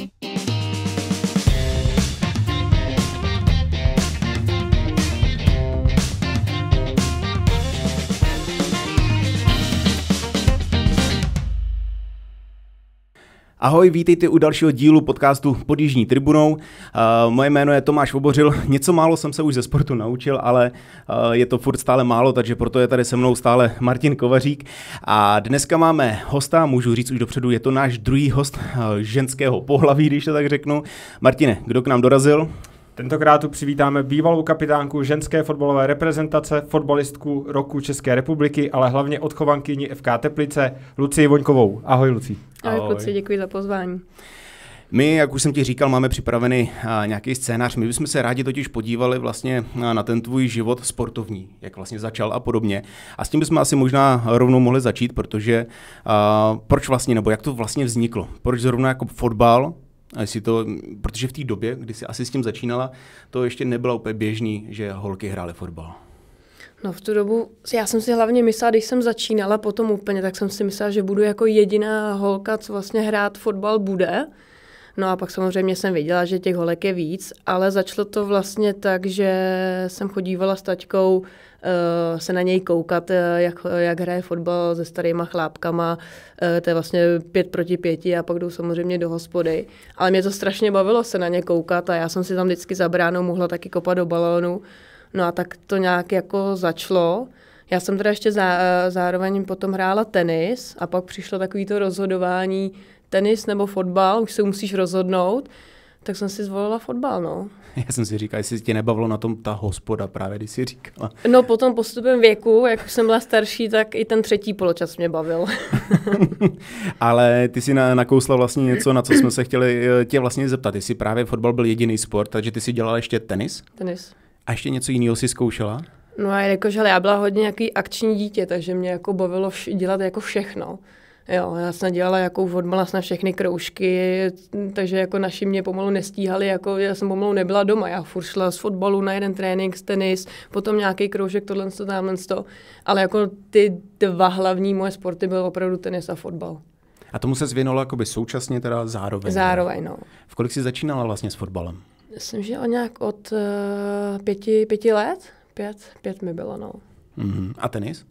Mm-hmm. Ahoj, vítejte u dalšího dílu podcastu Pod Jižní tribunou. Eh, moje jméno je Tomáš Obořil. Něco málo jsem se už ze sportu naučil, ale eh, je to furt stále málo, takže proto je tady se mnou stále Martin Kovařík. A dneska máme hosta, můžu říct už dopředu, je to náš druhý host eh, ženského pohlaví, když to tak řeknu. Martine, kdo k nám dorazil? Tentokrát tu přivítáme bývalou kapitánku ženské fotbalové reprezentace, fotbalistku roku České republiky, ale hlavně odchovankyni FK Teplice, Lucii Voňkovou. Ahoj Lucí. Ahoj, Ahoj. kluci, děkuji za pozvání. My, jak už jsem ti říkal, máme připravený nějaký scénář. My bychom se rádi totiž podívali vlastně na ten tvůj život sportovní, jak vlastně začal a podobně. A s tím bychom asi možná rovnou mohli začít, protože uh, proč vlastně, nebo jak to vlastně vzniklo? Proč zrovna jako fotbal a jestli to, protože v té době, kdy jsi asi s tím začínala, to ještě nebylo úplně běžný, že holky hrály fotbal. No v tu dobu, já jsem si hlavně myslela, když jsem začínala potom úplně, tak jsem si myslela, že budu jako jediná holka, co vlastně hrát fotbal bude. No a pak samozřejmě jsem viděla, že těch holek je víc, ale začalo to vlastně tak, že jsem chodívala s taťkou Eh, se na něj koukat, eh, jak, jak hraje fotbal se starýma chlápkama, eh, to je vlastně pět proti pěti a pak jdou samozřejmě do hospody. Ale mě to strašně bavilo se na ně koukat a já jsem si tam vždycky za bránou mohla taky kopat do balónu. No a tak to nějak jako začalo. Já jsem teda ještě zá, zároveň potom hrála tenis a pak přišlo takový to rozhodování tenis nebo fotbal, už se musíš rozhodnout tak jsem si zvolila fotbal, no. Já jsem si říkal, jestli tě nebavilo na tom ta hospoda právě, když si říkala. No potom postupem věku, jak jsem byla starší, tak i ten třetí poločas mě bavil. Ale ty si nakousla vlastně něco, na co jsme se chtěli eh, tě vlastně zeptat. Jestli právě fotbal byl jediný sport, takže ty si dělala ještě tenis? Tenis. A ještě něco jiného si zkoušela? No a jakože já byla hodně nějaký akční dítě, takže mě jako bavilo vš- dělat jako všechno. Jo, já jsem dělala jako odmala na všechny kroužky, takže jako naši mě pomalu nestíhali, jako já jsem pomalu nebyla doma, já furt šla z fotbalu na jeden trénink, z tenis, potom nějaký kroužek, tohle, to, tamhle, to, ale jako ty dva hlavní moje sporty byly opravdu tenis a fotbal. A tomu se jako jakoby současně teda zároveň? Zároveň, no. V kolik jsi začínala vlastně s fotbalem? Myslím, že o nějak od uh, pěti, pěti let, pět, pět mi bylo, no. Mm-hmm. A tenis?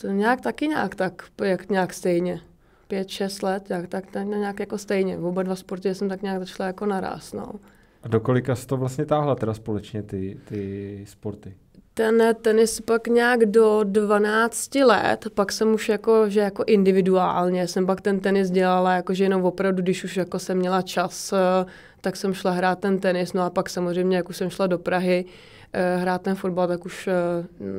to nějak taky nějak tak, jak nějak stejně. Pět, šest let, nějak, tak nějak jako stejně. V oba dva sporty jsem tak nějak začala jako naraz, no. A do kolika jsi to vlastně táhla teda společně ty, ty sporty? Ten tenis pak nějak do 12 let, pak jsem už jako, že jako individuálně jsem pak ten tenis dělala, jako že jenom opravdu, když už jako jsem měla čas, eh, tak jsem šla hrát ten tenis, no a pak samozřejmě, jak už jsem šla do Prahy, Eh, hrát ten fotbal, tak už eh,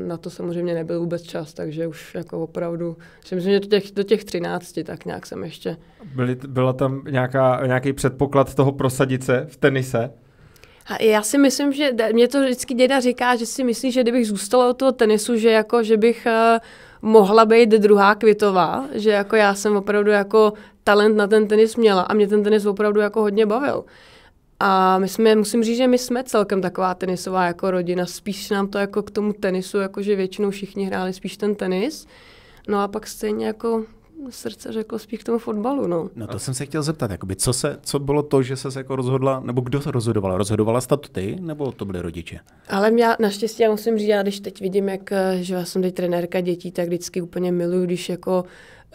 na to samozřejmě nebyl vůbec čas, takže už jako opravdu, si myslím, že do těch, do těch 13, tak nějak jsem ještě. Byly, byla tam nějaká, nějaký předpoklad toho prosadit se v tenise? A já si myslím, že mě to vždycky děda říká, že si myslí, že kdybych zůstala u toho tenisu, že jako, že bych eh, mohla být druhá kvitová, že jako já jsem opravdu jako talent na ten tenis měla a mě ten tenis opravdu jako hodně bavil. A my jsme, musím říct, že my jsme celkem taková tenisová jako rodina. Spíš nám to jako k tomu tenisu, jakože většinou všichni hráli spíš ten tenis. No a pak stejně jako srdce řeklo spíš k tomu fotbalu. No, no to a... jsem se chtěl zeptat, jakoby, co, se, co bylo to, že se jako rozhodla, nebo kdo se rozhodovala? Rozhodovala jste to ty, nebo to byly rodiče? Ale já naštěstí, já musím říct, já když teď vidím, jak, že já jsem teď trenérka dětí, tak vždycky úplně miluju, když jako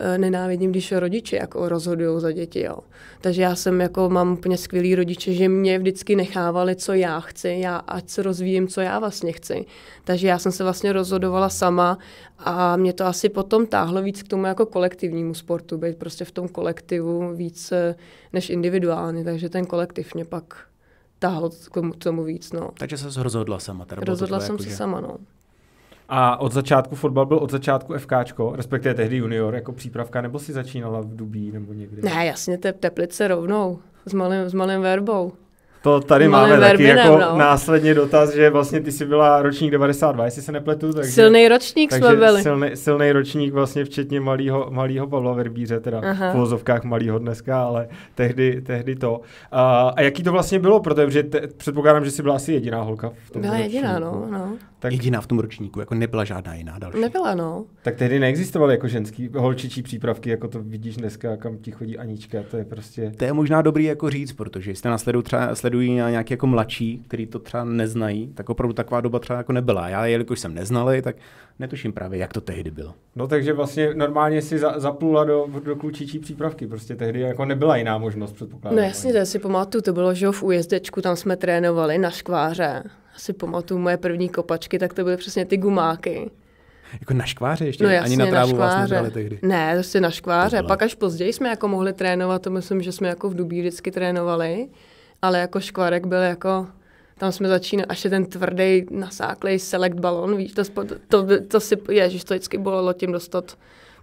Eh, nenávidím, když rodiče jako rozhodují za děti. Jo. Takže já jsem jako, mám úplně skvělý rodiče, že mě vždycky nechávali, co já chci, já ať se rozvíjím, co já vlastně chci. Takže já jsem se vlastně rozhodovala sama a mě to asi potom táhlo víc k tomu jako kolektivnímu sportu, být prostě v tom kolektivu víc eh, než individuálně, takže ten kolektiv mě pak táhlo k tomu, víc. No. Takže se rozhodla sama. Teda rozhodla jsem jako, se že... sama, no. A od začátku fotbal byl od začátku FKčko, respektive tehdy junior jako přípravka, nebo si začínala v Dubí nebo někdy? Ne, jasně, te, teplice rovnou, s malým, s malým verbou to tady no, máme, máme taky jako no. následně dotaz, že vlastně ty jsi byla ročník 92, jestli se nepletu. Takže, silný ročník takže jsme byli. Silný, silný ročník vlastně včetně malýho, malýho Pavla Verbíře, teda Aha. v filozofkách malýho dneska, ale tehdy, tehdy to. A, a jaký to vlastně bylo, protože te, předpokládám, že jsi byla asi jediná holka v tom Byla jediná, no. no. Tak, jediná v tom ročníku, jako nebyla žádná jiná další. Nebyla, no. Tak tehdy neexistovaly jako ženský holčičí přípravky, jako to vidíš dneska, kam ti chodí Anička, to je prostě... To je možná dobrý jako říct, protože jste na sledu, třeba, sledu sledují nějaký jako mladší, který to třeba neznají, tak opravdu taková doba třeba jako nebyla. Já, jelikož jsem neznalý, tak netuším právě, jak to tehdy bylo. No takže vlastně normálně si za, zaplula do, do klučičí přípravky, prostě tehdy jako nebyla jiná možnost, předpokládám. No jasně, to si pamatuju, to bylo, že v ujezdečku tam jsme trénovali na škváře. Asi pamatuju moje první kopačky, tak to byly přesně ty gumáky. Jako na škváře ještě? No jasně, Ani na trávu na vás nebrali tehdy? Ne, prostě na škváře. Pak až později jsme jako mohli trénovat, to myslím, že jsme jako v Dubí vždycky trénovali ale jako škvarek byl jako tam jsme začínali, až je ten tvrdý, nasáklej select balon, víš, to, to, to, to si, ježiš, to vždycky bolelo tím dostat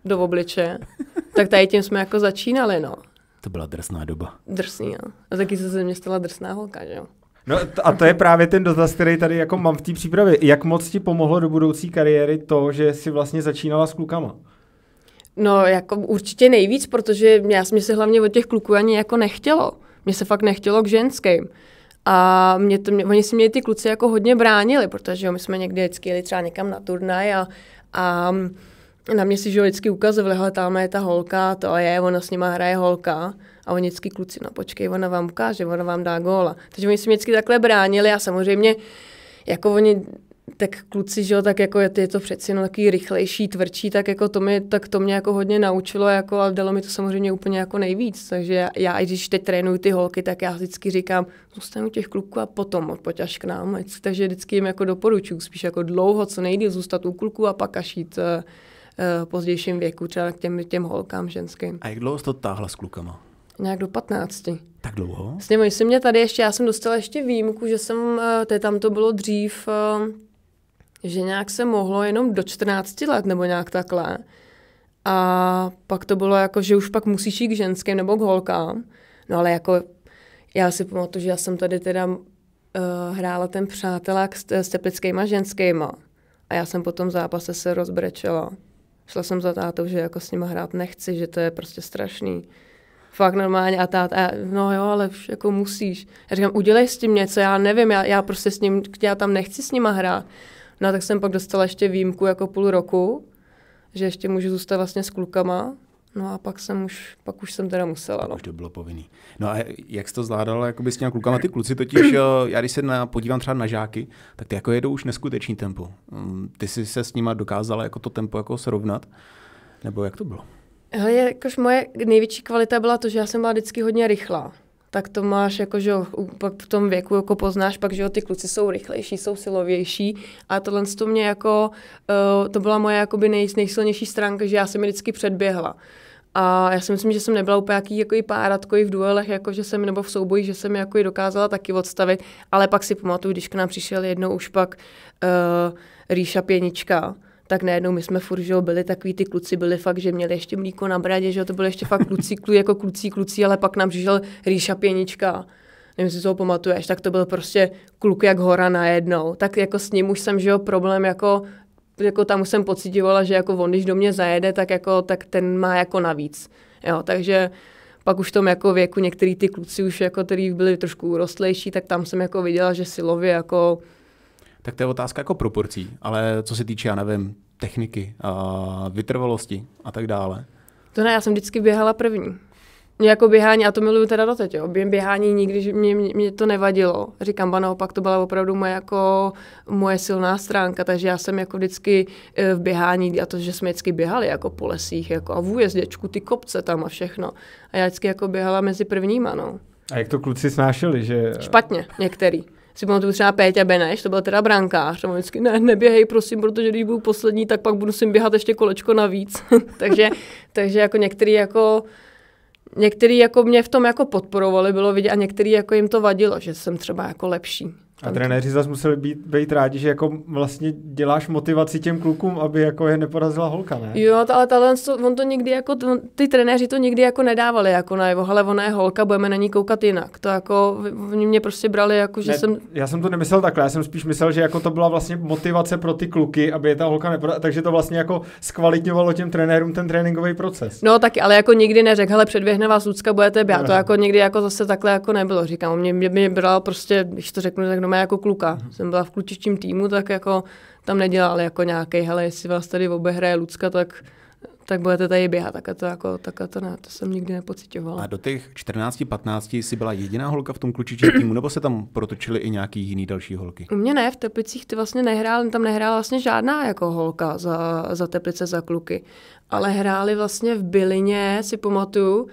do obliče. Tak tady tím jsme jako začínali, no. To byla drsná doba. Drsný, jo. No. A taky se ze mě stala drsná holka, že jo. No a to je právě ten dotaz, který tady jako mám v té přípravě. Jak moc ti pomohlo do budoucí kariéry to, že jsi vlastně začínala s klukama? No jako určitě nejvíc, protože já jsem se hlavně od těch kluků ani jako nechtělo. Mně se fakt nechtělo k ženským. A mě to, mě, oni si mě ty kluci jako hodně bránili, protože jo, my jsme někdy vždycky jeli třeba někam na turnaj a, a mm, na mě si že vždycky ukazovali, hele, tam je ta holka, to je, ona s nima hraje holka. A oni vždycky kluci, no počkej, ona vám ukáže, ona vám dá góla. Takže oni si mě vždycky takhle bránili a samozřejmě jako oni tak kluci, že jo, tak jako je, je to přeci no, takový rychlejší, tvrdší, tak jako to mě, tak to mě jako hodně naučilo, jako, ale dalo mi to samozřejmě úplně jako nejvíc, takže já, já i když teď trénuju ty holky, tak já vždycky říkám, zůstanu těch kluků a potom pojď až k nám, takže vždycky jim jako doporučuju, spíš jako dlouho, co nejdýl zůstat u kluků a pak až jít uh, pozdějším věku, třeba k těm, těm holkám ženským. A jak dlouho jsi to táhla s klukama? Nějak do 15. Tak dlouho? S nimi, jsem mě tady ještě, já jsem dostala ještě výjimku, že jsem, eh, to tam to bylo dřív, uh, že nějak se mohlo jenom do 14 let nebo nějak takhle. A pak to bylo jako, že už pak musíš jít k ženským nebo k holkám. No ale jako já si pamatuju, že já jsem tady teda uh, hrála ten přátelák s, s teplickýma ženskýma. A já jsem po tom zápase se rozbrečela. Šla jsem za tátou, že jako s nima hrát nechci, že to je prostě strašný. Fakt normálně a táta, a no jo, ale už jako musíš. Já říkám, udělej s tím něco, já nevím, já, já prostě s ním, já tam nechci s nima hrát. No tak jsem pak dostala ještě výjimku jako půl roku, že ještě můžu zůstat vlastně s klukama, No a pak jsem už, pak už jsem teda musela. No. Už to bylo povinný. No a jak jsi to zvládala jako s těma klukama? Ty kluci totiž, eh, já když se na, podívám třeba na žáky, tak ty jako jedou už neskutečný tempo. Mm, ty jsi se s nima dokázala jako to tempo jako srovnat? Nebo jak to bylo? Hele, jakož moje největší kvalita byla to, že já jsem byla vždycky hodně rychlá tak to máš jako, že pak v tom věku jako poznáš pak, že jo, ty kluci jsou rychlejší, jsou silovější a tohle to mě jako, eh, to byla moje jakoby nej, nejsilnější stránka, že já jsem mi vždycky předběhla. A já si myslím, že jsem nebyla úplně jaký jako i páratko i v duelech, jako že jsem, nebo v souboji, že jsem jako i dokázala taky odstavit, ale pak si pamatuju, když k nám přišel jednou už pak uh, Ríša Pěnička, tak najednou my jsme furt, že byli takový ty kluci, byli fakt, že měli ještě mlíko na bradě, že to byly ještě fakt kluci, kluci jako kluci, kluci, ale pak nám přišel Ríša Pěnička nevím, jestli si toho pamatuješ, tak to byl prostě kluk jak hora najednou. Tak jako s ním už jsem, že jo, problém jako jako tam už jsem pocitovala, že jako on, když do mě zajede, tak, jako, tak ten má jako navíc. Jo, takže pak už v tom jako věku některý ty kluci už jako, který byli trošku urostlejší, tak tam jsem jako viděla, že silově jako tak to je otázka jako proporcí. Ale co se týče, já nevím, techniky, a vytrvalosti a tak dále. To ne, já jsem vždycky běhala první. Mě jako běhání, a to miluju teda doteď, jo. Během běhání nikdy mě, mě, mě to nevadilo. Říkám, ba naopak, to byla opravdu moje, jako, moje silná stránka, takže já jsem jako vždycky e, v běhání, a to, že jsme vždycky běhali jako po lesích, jako a v újezděčku, ty kopce tam a všechno. A já vždycky jako běhala mezi prvníma, no. A jak to kluci snášeli, že... Špatně, některý si pamatuju třeba Péťa Beneš, to byl teda brankář, a vždycky, ne, neběhej, prosím, protože když budu poslední, tak pak budu si běhat ještě kolečko navíc. takže, takže jako některý jako Některý jako mě v tom jako podporovali, bylo vidět, a některý jako jim to vadilo, že jsem třeba jako lepší. A trenéři zase museli být, být rádi, že jako vlastně děláš motivaci těm klukům, aby jako je neporazila holka, ne? Jo, ale tahle, on to nikdy jako, ty trenéři to nikdy jako nedávali jako na jeho, ale ona je holka, budeme na ní koukat jinak. To jako, oni mě prostě brali jako, že ne, jsem... Já jsem to nemyslel takhle, já jsem spíš myslel, že jako to byla vlastně motivace pro ty kluky, aby je ta holka neporazila, takže to vlastně jako zkvalitňovalo těm trenérům ten tréninkový proces. No taky, ale jako nikdy neřekl, hele, předběhne vás Lucka, budete běhat. To jako nikdy jako zase takhle jako nebylo, říkám. Mě, mě, mě bral prostě, když to řeknu, tak normálně jako kluka. Mm-hmm. Jsem byla v klučištím týmu, tak jako tam nedělali jako nějaký, hele, jestli vás tady obehraje Lucka, tak tak budete tady běhat. Tak a to, jako, tak a to ne, to jsem nikdy nepocitovala. A do těch 14-15 jsi byla jediná holka v tom klučičím týmu, nebo se tam protočily i nějaký jiný další holky? U mě ne, v Teplicích ty vlastně nehrál, tam nehrála vlastně žádná jako holka za, za Teplice, za kluky. Ale hráli vlastně v Bylině, si pamatuju,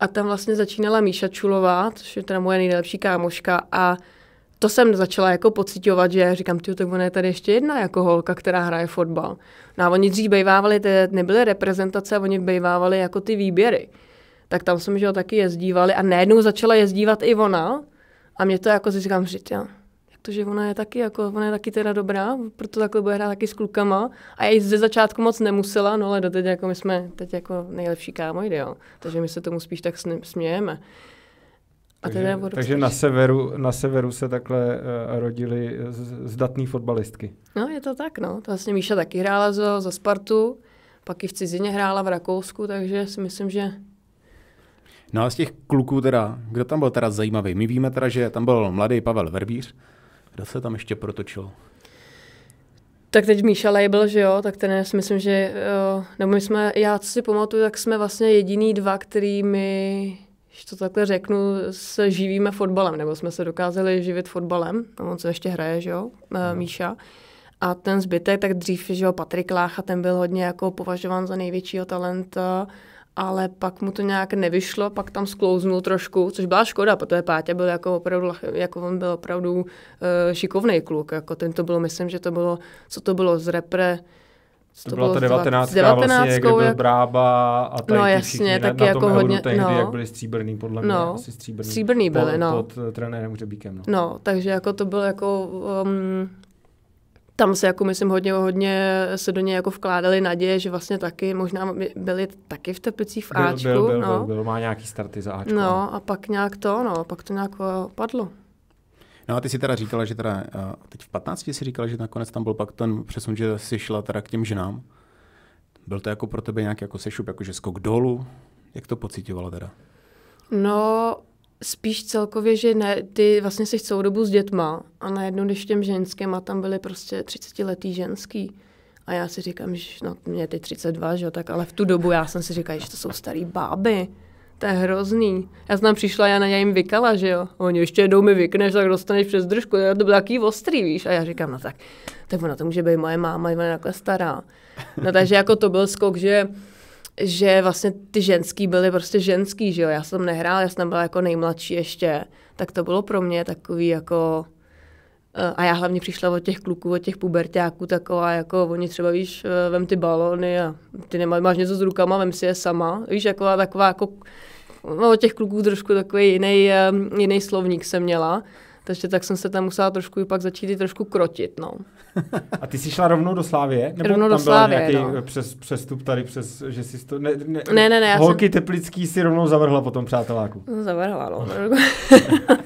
a tam vlastně začínala Míša Čulová, což je teda moje nejlepší kámoška a to jsem začala jako pocitovat, že říkám, ty, tak ona je tady ještě jedna jako holka, která hraje fotbal. No a oni dřív bejvávali, ty nebyly reprezentace, oni bejvávali jako ty výběry. Tak tam jsem, že jo, taky jezdívali a najednou začala jezdívat i ona a mě to jako říkám, že jak to, že ona je taky, jako, ona je taky teda dobrá, proto takhle bude hrát taky s klukama. A já ze začátku moc nemusela, no ale doteď jako my jsme teď jako nejlepší jde, jo. Takže my se tomu spíš tak smějeme. Takže, a takže, takže na, severu, na severu se takhle uh, rodili zdatní fotbalistky. No, je to tak, no. To vlastně Míša taky hrála za, za Spartu, pak i v cizině hrála v Rakousku, takže si myslím, že... No a z těch kluků teda, kdo tam byl teda zajímavý? My víme teda, že tam byl mladý Pavel Verbíř. Kdo se tam ještě protočil? Tak teď Míša Label, že jo, tak ten si myslím, že, jo, eh, nebo my jsme, já si pamatuju, tak jsme vlastně jediný dva, který my když to takhle řeknu, se živíme fotbalem, nebo jsme se dokázali živit fotbalem, on se ještě hraje, že jo, Míša. A ten zbytek, tak dřív, že jo, Patrik Lácha, ten byl hodně jako považován za největšího talenta, ale pak mu to nějak nevyšlo, pak tam sklouznul trošku, což byla škoda, protože Pátě byl jako opravdu, jako on byl opravdu uh, eh, šikovný kluk, jako ten to bylo, myslím, že to bylo, co to bylo z repre, to, to byla ta devatenáctka, 19, vlastně, jak... kde byl jako... Brába a tady no, jasně, taky na, na jako hodně, tehdy, no. jak byli stříbrný, podle mě, no, asi stříbrný. Stříbrný byli, pod, no. Pod eh, trenérem Hřebíkem, no. No, takže jako to bylo jako... Um, tam se jako myslím hodně, hodně se do něj jako vkládali naděje, že vlastně taky možná byli taky v Teplicích v Ačku. Byl, byl, no. byl, byl, má nějaký starty za Ačku. No a pak nějak to, no, pak to nějak eh, padlo. No a ty si teda říkala, že teda, teď v 15 si říkala, že nakonec tam byl pak ten přesun, že jsi šla teda k těm ženám. Byl to jako pro tebe nějaký jako sešup, jakože skok dolů? Jak to pocitovala teda? No, spíš celkově, že ne, ty vlastně jsi celou dobu s dětma a najednou když těm ženským a tam byly prostě 30-letý ženský. A já si říkám, že no, mě ty 32, že jo, tak ale v tu dobu já jsem si říkal, že to jsou starý báby. To je hrozný. Já jsem tam přišla, já na jim vykala, že jo. Oni ještě jednou mi vykneš, tak dostaneš přes držku. To byl takový ostrý, víš. A já říkám, no tak, tak ona to může být moje máma, ona je takhle stará. No takže jako to byl skok, že že vlastně ty ženský byly prostě ženský, že jo. Já jsem nehrál, já jsem byla jako nejmladší ještě. Tak to bylo pro mě takový jako Eh, a já hlavně přišla od těch kluků, od těch pubertáků taková, jako oni třeba, víš, eh, vem ty balony a ty nemáš máš něco s rukama, vem si je sama. Víš, taková, taková jako, no, od těch kluků trošku takový jiný, eh, jiný slovník jsem měla. Takže tak jsem se tam musela trošku pak začít i trošku krotit, no. A ty jsi šla rovnou do Slávě? Nebo rovnou tam do Slávě, nějaký no. Eh, přes, přestup tady přes, že jsi to... Ne, ne, ne, ne, ne Holky jsem... teplický si rovnou zavrhla potom přáteláku. No, zavrhla, no.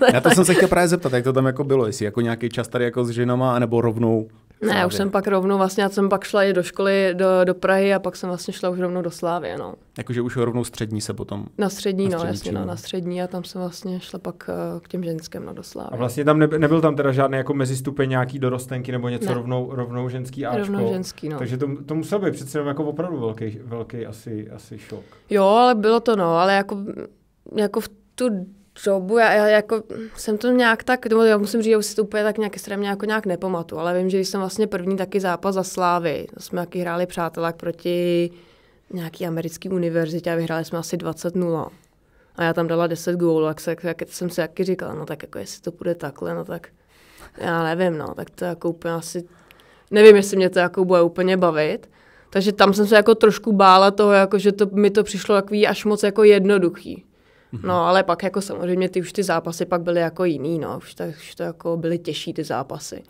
já to jsem se chtěl právě zeptat, jak to tam jako bylo, jestli jako nějaký čas tady jako s ženama, anebo rovnou ne, já už jsem pak rovnou vlastně, já jsem pak šla i do školy do, do Prahy a pak jsem vlastně šla už rovnou do Slávy, no. Jakože už rovnou střední se potom. Na střední, na no, střední no, jasně, no, na střední a tam jsem vlastně šla pak eh, k těm ženským no, do Slávy. A vlastně tam nebyl, nebyl tam teda žádný jako mezistupeň nějaký dorostenky nebo něco ne. rovnou, rovnou ženský Ačko. Rovnou ženský, no. Takže to, to musel být přece jako opravdu velký, velký asi, asi šok. Jo, ale bylo to, no, ale jako, jako v tu jobu, já, já jako jsem to nějak tak, nebo já musím říct, že si to úplně tak nějak extrémně jako nějak nepamatuju, ale vím, že když jsem vlastně první taky zápas za Slávy, jsme taky hráli přátelák proti nějaký americký univerzitě a vyhráli jsme asi 20-0. A já tam dala 10 gólů, tak, se, jak jsem si taky říkala, no tak jako jestli to bude takhle, no tak já nevím, no, tak to jako úplně asi, nevím, jestli mě to jako bude úplně bavit. Takže tam jsem se jako trošku bála toho, jako, že to, mi to přišlo takový až moc jako jednoduchý. Mhm. No, ale pak jako samozřejmě ty už ty zápasy pak byly jako jiný, no. Už to, už to jako byly těžší ty zápasy.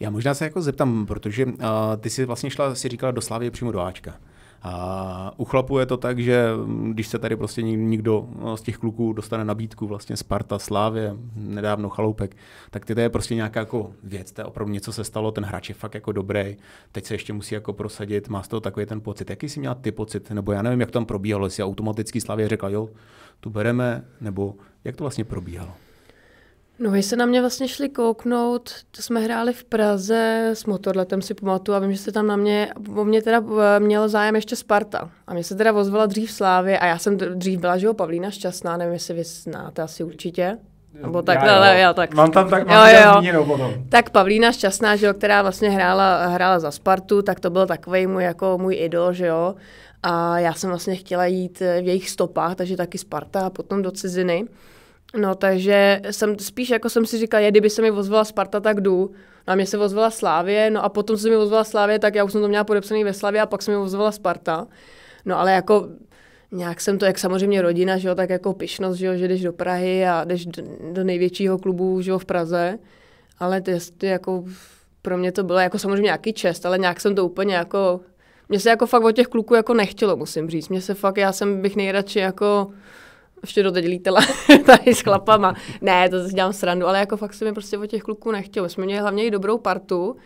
Já možná se jako zeptám, protože uh, ty jsi vlastně šla, si říkala do Slávy přímo do Ačka. A u chlapů je to tak, že mm, když se tady prostě nikdo eh, z těch kluků dostane nabídku, vlastně Sparta, Slávě, nedávno Chaloupek, tak ty to je prostě nějaká jako věc, to je opravdu něco se stalo, ten hráč je fakt jako dobrý, teď se ještě musí jako prosadit, má z toho takový ten pocit. Jaký jsi měl ty pocit, nebo já nevím, jak tam probíhalo, jestli automaticky Slávě řekla, jo, tu bereme, nebo jak to vlastně probíhalo? No, vy se na mě vlastně šli kouknout, to jsme hráli v Praze s motorletem, si pamatuju, a vím, že se tam na mě, o mě teda e, měl zájem ještě Sparta. A mě se teda vozvala dřív Slávy, a já jsem dřív byla, že jo, Pavlína Šťastná, nevím, jestli vy znáte asi určitě. Nebo tak, já, ale já tak. Mám tam tak, mám jo, jo. potom. Tak Pavlína Šťastná, že jo, která vlastně hrála, hrála za Spartu, tak to byl takový můj, jako můj idol, že jo a já jsem vlastně chtěla jít eh, v jejich stopách, takže taky Sparta a potom do ciziny. No takže jsem spíš jako jsem si říkala, je, kdyby se mi vozvala Sparta, tak jdu. No a mě se vozvala Slávě, no a potom se mi vozvala Slávě, tak já už jsem to měla podepsaný ve Slavě a pak se mi vozvala Sparta. No ale jako nějak jsem to, jak samozřejmě rodina, že jo, tak jako pyšnost, že jo, že jdeš do Prahy a jdeš do, do největšího klubu, že jo, v Praze. Ale to je jako pro mě to bylo jako samozřejmě nějaký čest, ale nějak jsem to úplně jako mně se jako fakt od těch kluků jako nechtělo, musím říct. Mně se fakt, já jsem bych nejradši jako ještě doteď lítela tady s chlapama. Ne, to si dělám srandu, ale jako fakt se mi prostě od těch kluků nechtělo. Jsme měli hlavně i dobrou partu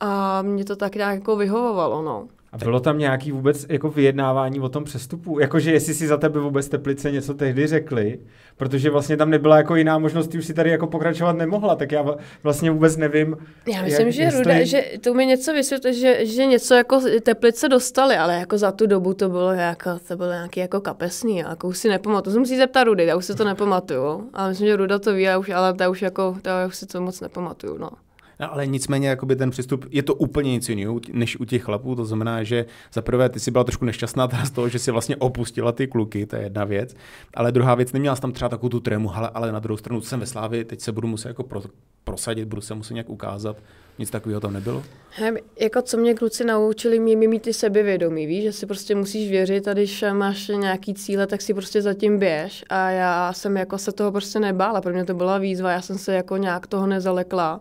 a mě to tak nějak jako vyhovovalo, no. A bylo tam nějaký vůbec jako vyjednávání o tom přestupu? Jakože jestli si za tebe vůbec Teplice něco tehdy řekli, protože vlastně tam nebyla jako jiná možnost, ty už si tady jako pokračovat nemohla, tak já vlastně vůbec nevím. Já myslím, jak, že Ruda, že to mi něco vysvětlí, že, že něco jako Teplice dostali, ale jako za tu dobu to bylo jako, to bylo nějaký jako kapesný, jako už si nepamatuju. To musí zeptat Rudy, já už si to nepamatuju, ale myslím, že Ruda to ví, já už, ale ta už jako, ta už si to moc nepamatuju, no. No, ale nicméně jakoby ten přístup, je to úplně nic jiného než u těch chlapů, to znamená, že za prvé ty si byla trošku nešťastná z toho, že si vlastně opustila ty kluky, to je jedna věc, ale druhá věc, neměla jsi tam třeba takovou tu trému, ale, ale na druhou stranu jsem ve Slávě, teď se budu muset jako pro, prosadit, budu se muset nějak ukázat, nic takového tam nebylo? He, jako co mě kluci naučili, mě mi mít ty sebevědomí, víš, že si prostě musíš věřit a když máš nějaký cíle, tak si prostě zatím běž a já jsem jako se toho prostě nebála, pro mě to byla výzva, já jsem se jako nějak toho nezalekla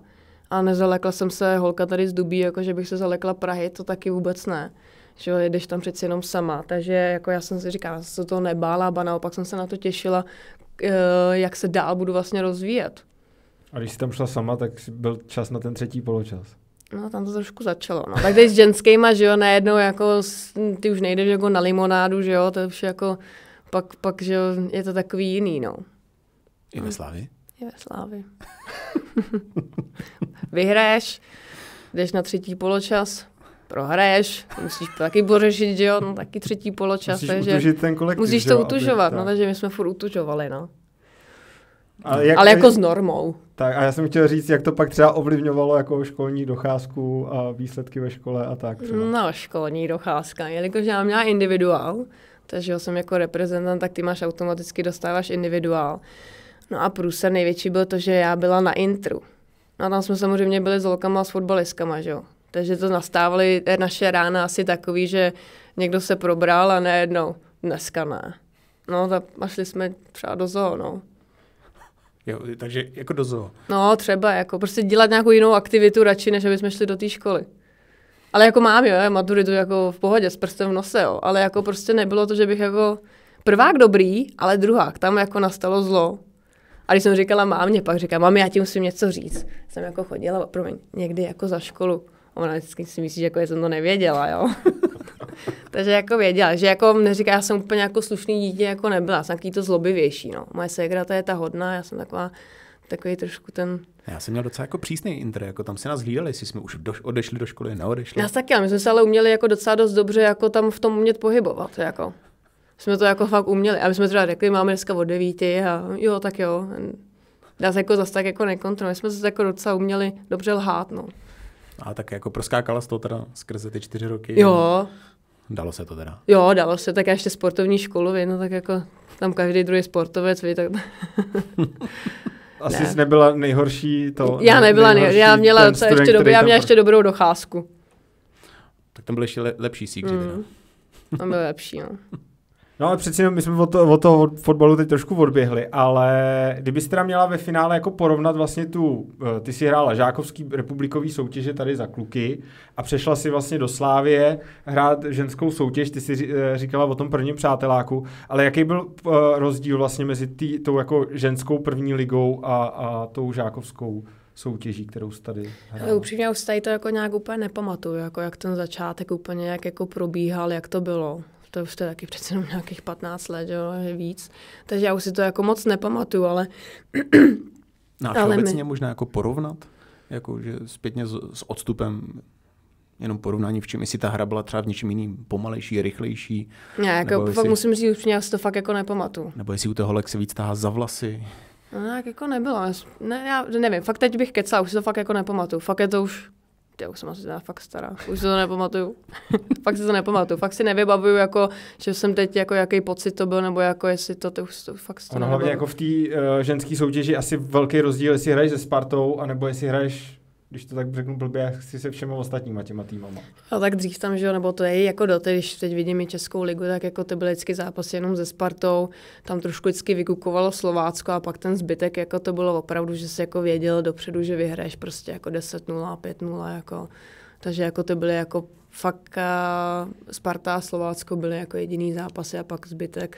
a nezalekla jsem se holka tady z Dubí, jako že bych se zalekla Prahy, to taky vůbec ne. Že jdeš tam přeci jenom sama. Takže jako já jsem si říkala, že se to nebála, a naopak jsem se na to těšila, eh, jak se dál budu vlastně rozvíjet. A když jsi tam šla sama, tak byl čas na ten třetí poločas. No, tam to trošku začalo. No. Tak teď s ženskýma, že jo, najednou jako, ty už nejdeš jako na limonádu, že jo, to už jako, pak, pak že jo, je to takový jiný, no. I ve Slávi? I ve Slávi. vyhraješ, jdeš na třetí poločas, prohraješ, musíš taky pořešit, že jo, no, taky třetí poločas, musíš takže ten kolektiv, musíš to jo, utužovat, no takže my jsme furt utužovali, no. Ale, jak, Ale jako s normou. Tak a já jsem chtěl říct, jak to pak třeba ovlivňovalo jako školní docházku a výsledky ve škole a tak třeba. No, školní docházka, jelikož já měla individuál, takže jsem jako reprezentant, tak ty máš automaticky dostáváš individuál. No a průser největší byl to, že já byla na intru. No a tam jsme samozřejmě byli s holkama a s fotbaliskama, že jo. Takže to nastávaly eh, naše rána asi takový, že někdo se probral a nejednou. Dneska ne. No, tak a šli jsme třeba do zoo, no. Jo, takže jako do zoo. No, třeba jako prostě dělat nějakou jinou aktivitu radši, než aby jsme šli do té školy. Ale jako mám, jo, maturitu jako v pohodě, s prstem v nose, jo. Ale jako prostě nebylo to, že bych jako prvák dobrý, ale druhák, tam jako nastalo zlo. A když jsem říkala mámě, pak říká, mami, já ti musím něco říct. Jsem jako chodila, promiň, někdy jako za školu. Ona vždycky si myslí, že jako jsem to nevěděla, jo. Takže jako věděla, že jako neříká, já jsem úplně jako slušný dítě jako nebyla, jsem takový to zlobivější, no. Moje segra, to je ta hodná, já jsem taková, takový trošku ten... Já jsem měl docela jako přísný inter, jako tam se nás hlídali, jestli jsme už do, odešli do školy, neodešli. Já taky, my jsme se ale uměli jako docela dost dobře jako tam v tom umět pohybovat, jako jsme to jako fakt uměli. A my jsme třeba řekli, máme dneska od devíti a jo, tak jo. Dá se jako zase tak jako nekontrolovat. Jsme se jako docela uměli dobře lhát, no. A tak jako proskákala z toho teda skrze ty čtyři roky. Jo. Dalo se to teda. Jo, dalo se. Tak já ještě sportovní školu, no tak jako tam každý druhý sportovec, vy, tak... Asi ne. jsi nebyla nejhorší to... Já nebyla, nejhorší, já měla, docela student, ještě, dobrý, já měla ještě dobrou docházku. Tak tam byl ještě lepší sík, mm. teda. Tam byl lepší, no. No ale přeci my jsme od, od toho fotbalu teď trošku odběhli, ale kdybyste teda měla ve finále jako porovnat vlastně tu, eh, ty si hrála žákovský republikový soutěže tady za kluky a přešla si vlastně do Slávie hrát ženskou soutěž, ty si eh, říkala o tom prvním přáteláku, ale jaký byl eh, rozdíl vlastně mezi tý, tou jako ženskou první ligou a, a tou žákovskou soutěží, kterou jsi tady hrála. Upřímně už tady to jako nějak úplně nepamatuju, jako jak ten začátek úplně jak jako probíhal, jak to bylo to už to je taky přece jenom nějakých 15 let, jo, víc. Takže já už si to jako moc nepamatuju, ale... No a obecně my... možná jako porovnat, jako že zpětně s, s odstupem jenom porovnání, v čem jestli ta hra byla třeba v něčem jiným pomalejší, rychlejší. Ne jako fakt jestli, musím říct, že já si to fakt jako nepamatuju. Nebo jestli u toho Lexe víc tahá za vlasy. No tak jako nebylo. Ne, já nevím, fakt teď bych kecal, už si to fakt jako nepamatuju. Fakt je to už já jako už jsem asi teda fakt stará, už se to nepamatuju. fakt se to nepamatuju, fakt si nevybavuju, jako, že jsem teď, jako, jaký pocit to byl, nebo jako, jestli to, to už to fakt stará. Ono hlavně jako v té uh, eh, ženské soutěži asi velký rozdíl, jestli hraješ se Spartou, anebo jestli hraješ když to tak řeknu blbě, si se všema ostatníma těma týmama. A no tak dřív tam, že jo, nebo to je jako do když teď vidím i Českou ligu, tak jako to byly vždycky zápasy jenom ze Spartou, tam trošku vždycky vykukovalo Slovácko a pak ten zbytek, jako to bylo opravdu, že se jako věděl dopředu, že vyhraješ prostě jako 10-0, 5-0, jako, takže jako to byly jako fakt eh, Sparta a Slovácko byly jako jediný zápasy a pak zbytek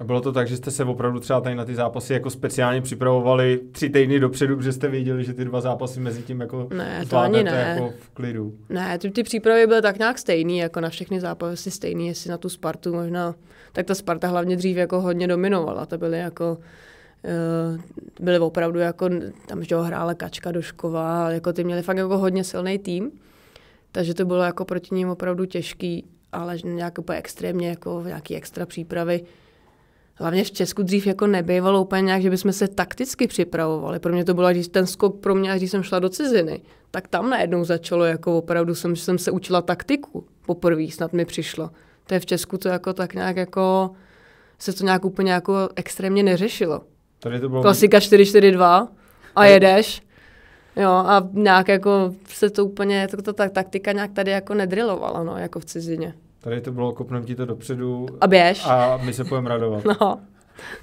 a bylo to tak, že jste se opravdu třeba tady na ty zápasy jako speciálně připravovali tři týdny dopředu, že jste věděli, že ty dva zápasy mezi tím jako ne, to ani ne. jako v klidu. Ne, ty, ty přípravy byly tak nějak stejný, jako na všechny zápasy stejný, jestli na tu Spartu možná, tak ta Sparta hlavně dřív jako hodně dominovala, to byly jako eh, byly opravdu jako, tam že ho hrála Kačka Došková, jako ty měli fakt jako hodně silný tým, takže to bylo jako proti ním opravdu těžký, ale nějak úplně extrémně, jako nějaký extra přípravy, hlavně v Česku dřív jako nebývalo úplně nějak, že bychom se takticky připravovali. Pro mě to bylo, když ten skok pro mě, až když jsem šla do ciziny, tak tam najednou začalo, jako opravdu jsem, jsem se učila taktiku. Poprvé snad mi přišlo. To je v Česku to jako tak nějak jako, se to nějak úplně jako extrémně neřešilo. Tady to bylo... Klasika 4-4-2 a jedeš. Jo, a nějak jako se to úplně, to, ta taktika nějak tady jako nedrilovala, no, jako v cizině. Tady to bylo, kopnem ti to dopředu. A běž. A my se půjdeme radovat. No.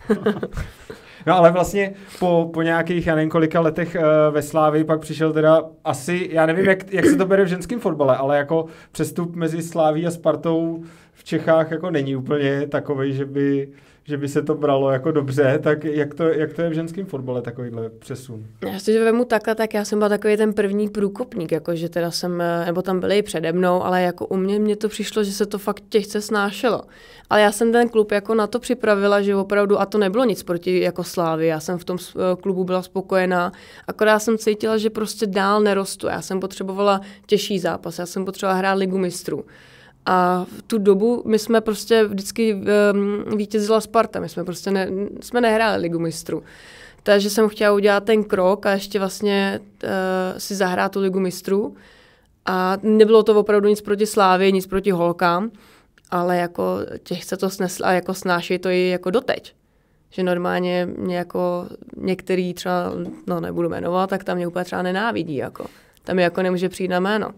no ale vlastně po, po nějakých, já nevím, kolika letech uh, ve Slávii pak přišel teda asi, já nevím, jak, jak se to bere v ženském fotbale, ale jako přestup mezi Sláví a Spartou v Čechách jako není úplně takový, že by že by se to bralo jako dobře, tak jak to, jak to je v ženském fotbale takovýhle přesun? Já si že vemu takhle, tak já jsem byla takový ten první průkopník, jako že teda jsem, eh, nebo tam byli i přede mnou, ale jako u mě, mě to přišlo, že se to fakt těžce snášelo. Ale já jsem ten klub jako na to připravila, že opravdu, a to nebylo nic proti jako slávy, já jsem v tom eh, klubu byla spokojená, akorát jsem cítila, že prostě dál nerostu, já jsem potřebovala těžší zápas, já jsem potřebovala hrát ligu mistrů. A v tu dobu my jsme prostě vždycky um, vítězila Sparta, my jsme prostě ne, jsme nehráli ligu mistrů. Takže jsem chtěla udělat ten krok a ještě vlastně uh, si zahrát tu ligu mistrů. A nebylo to opravdu nic proti Slávě, nic proti holkám, ale jako těch se to snesla a jako snáší to i jako doteď. Že normálně mě jako některý třeba, no nebudu jmenovat, tak tam mě úplně třeba nenávidí jako. Tam jako nemůže přijít na jméno.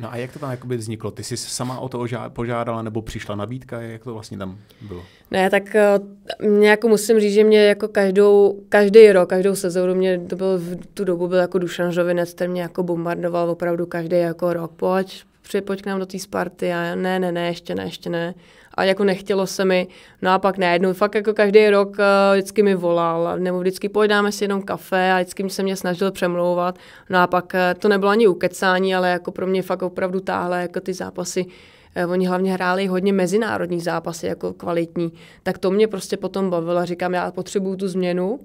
No a jak to tam jakoby vzniklo? Ty jsi sama o to požádala nebo přišla nabídka? Jak to vlastně tam bylo? Ne, tak eh, mě jako musím říct, že mě jako každou, každý rok, každou sezónu, mě to byl v tu dobu byl jako Dušan Žovinec, ten mě jako bombardoval opravdu každý jako rok. Pojď, pojď k nám do té Sparty. A ne, ne, ne, ještě ne, ještě ne a jako nechtělo se mi. No a pak najednou, fakt jako každý rok eh, vždycky mi volal, nebo vždycky pojedáme si jenom kafe a vždycky se mě snažil přemlouvat. No a pak eh, to nebylo ani ukecání, ale jako pro mě fakt opravdu táhle jako ty zápasy eh, oni hlavně hráli hodně mezinárodní zápasy, jako kvalitní, tak to mě prostě potom bavilo. Říkám, já potřebuju tu změnu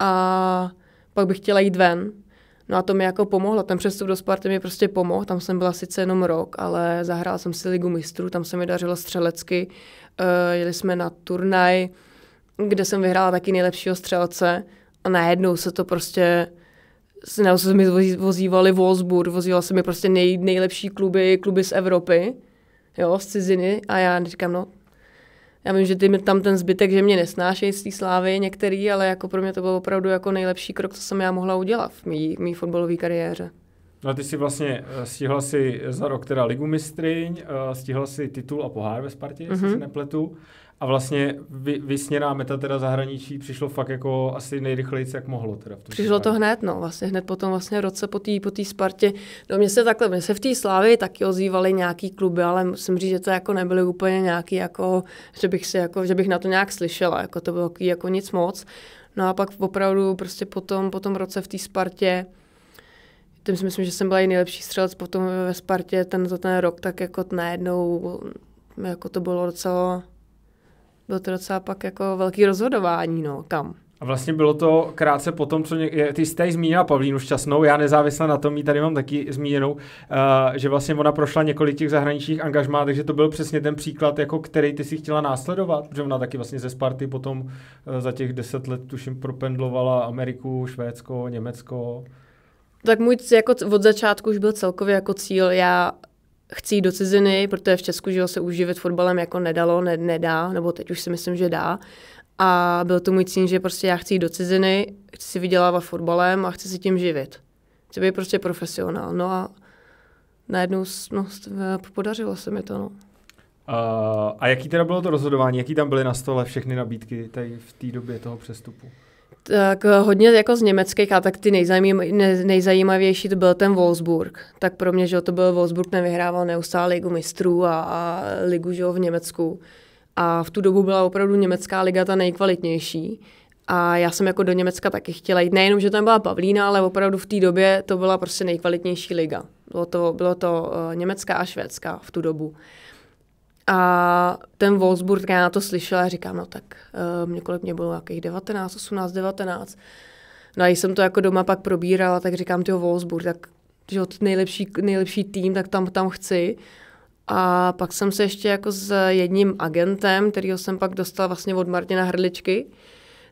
a pak bych chtěla jít ven. No a to mi jako pomohlo, ten přestup do Sparty mi prostě pomohl, tam jsem byla sice jenom rok, ale zahrála jsem si ligu mistrů, tam se mi dařilo střelecky, uh, jeli jsme na turnaj, kde jsem vyhrála taky nejlepšího střelce a najednou se to prostě se mi vozívali Wolfsburg, vozíval se mi prostě nej, nejlepší kluby, kluby z Evropy, jo, z ciziny a já říkám, no já vím, že ty tam ten zbytek, že mě nesnášejí z té slávy některý, ale jako pro mě to byl opravdu jako nejlepší krok, co jsem já mohla udělat v mý, mý fotbalové kariéře. No a ty si vlastně eh, stihla si za rok teda ligu mistryň, eh, stihla si titul a pohár ve Spartě, mm-hmm. jestli mhm. se nepletu. A vlastně vy, vysněná meta teda zahraničí přišlo fakt jako asi nejrychleji, jak mohlo. Teda v tom přišlo to hned, no, vlastně hned potom vlastně roce po té po tý Spartě. No mě se takhle, mě se v té slávě taky ozývaly nějaký kluby, ale musím říct, že to jako nebyly úplně nějaký jako, že bych, si jako, že bych na to nějak slyšela, jako to bylo jako nic moc. No a pak opravdu prostě potom, po tom roce v té Spartě, tím si myslím, že jsem byla i nejlepší střelec potom ve Spartě ten, za ten rok, tak jako najednou jako to bylo docela bylo to docela pak jako velký rozhodování, no, kam? A vlastně bylo to krátce po tom, co něk- ty jste zmínila Pavlínu Šťastnou, já nezávisle na tom ji tady mám taky zmíněnou, uh, že vlastně ona prošla několik těch zahraničních angažmá, takže to byl přesně ten příklad, jako který ty si chtěla následovat, protože ona taky vlastně ze Sparty potom uh, za těch deset let tuším propendlovala Ameriku, Švédsko, Německo. Tak můj jako od začátku už byl celkově jako cíl, já chci jít do ciziny, protože v Česku že se uživit fotbalem jako nedalo, ne, nedá, nebo teď už si myslím, že dá. A byl to můj cíl, že prostě já chci jít do ciziny, chci si vydělávat fotbalem a chci si tím živit. Chci být prostě profesionál. No a najednou no, eh, podařilo se mi to. No. Uh, a jaký teda bylo to rozhodování? Jaký tam byly na stole všechny nabídky tady v té době toho přestupu? Tak eh, hodně jako z německých, a tak ty nejzajímavější to byl ten Wolfsburg. Tak pro mě, že to byl Wolfsburg, nevyhrával neustále ligu mistrů a, a ligu že v Německu. A v tu dobu byla opravdu německá liga ta nejkvalitnější. A já jsem jako do Německa taky chtěla jít. Nejenom, že tam byla Pavlína, ale opravdu v té době to byla prostě nejkvalitnější liga. Bylo to, bylo to uh, německá a švédská v tu dobu. A ten Wolfsburg, já na to slyšela, říkám, no tak eh, mě kolik mě bylo jakých 19, 18, 19. No a když jsem to jako doma pak probírala, tak říkám, ty Wolfsburg, tak že nejlepší, nejlepší tým, tak tam, tam chci. A pak jsem se ještě jako s jedním agentem, kterýho jsem pak dostala vlastně od Martina Hrdličky,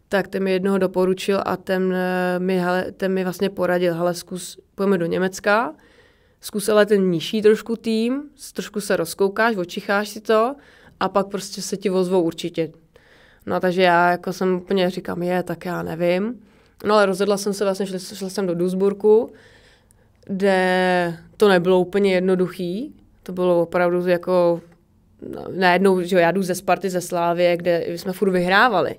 tak ten mi jednoho doporučil a ten eh, mi, hele, ten mi vlastně poradil, hele, zkus, pojďme do Německa, zkus ale ten nižší trošku tým, trošku se rozkoukáš, očicháš si to a pak prostě se ti ozvou určitě. No takže já jako jsem úplně říkám, je, tak já nevím. No ale rozhodla jsem se, vlastně šla, šla jsem do Duisburgu, kde to nebylo úplně jednoduchý. To bylo opravdu jako no, najednou, že já jdu ze Sparty, ze Slávě, kde jsme furt vyhrávali.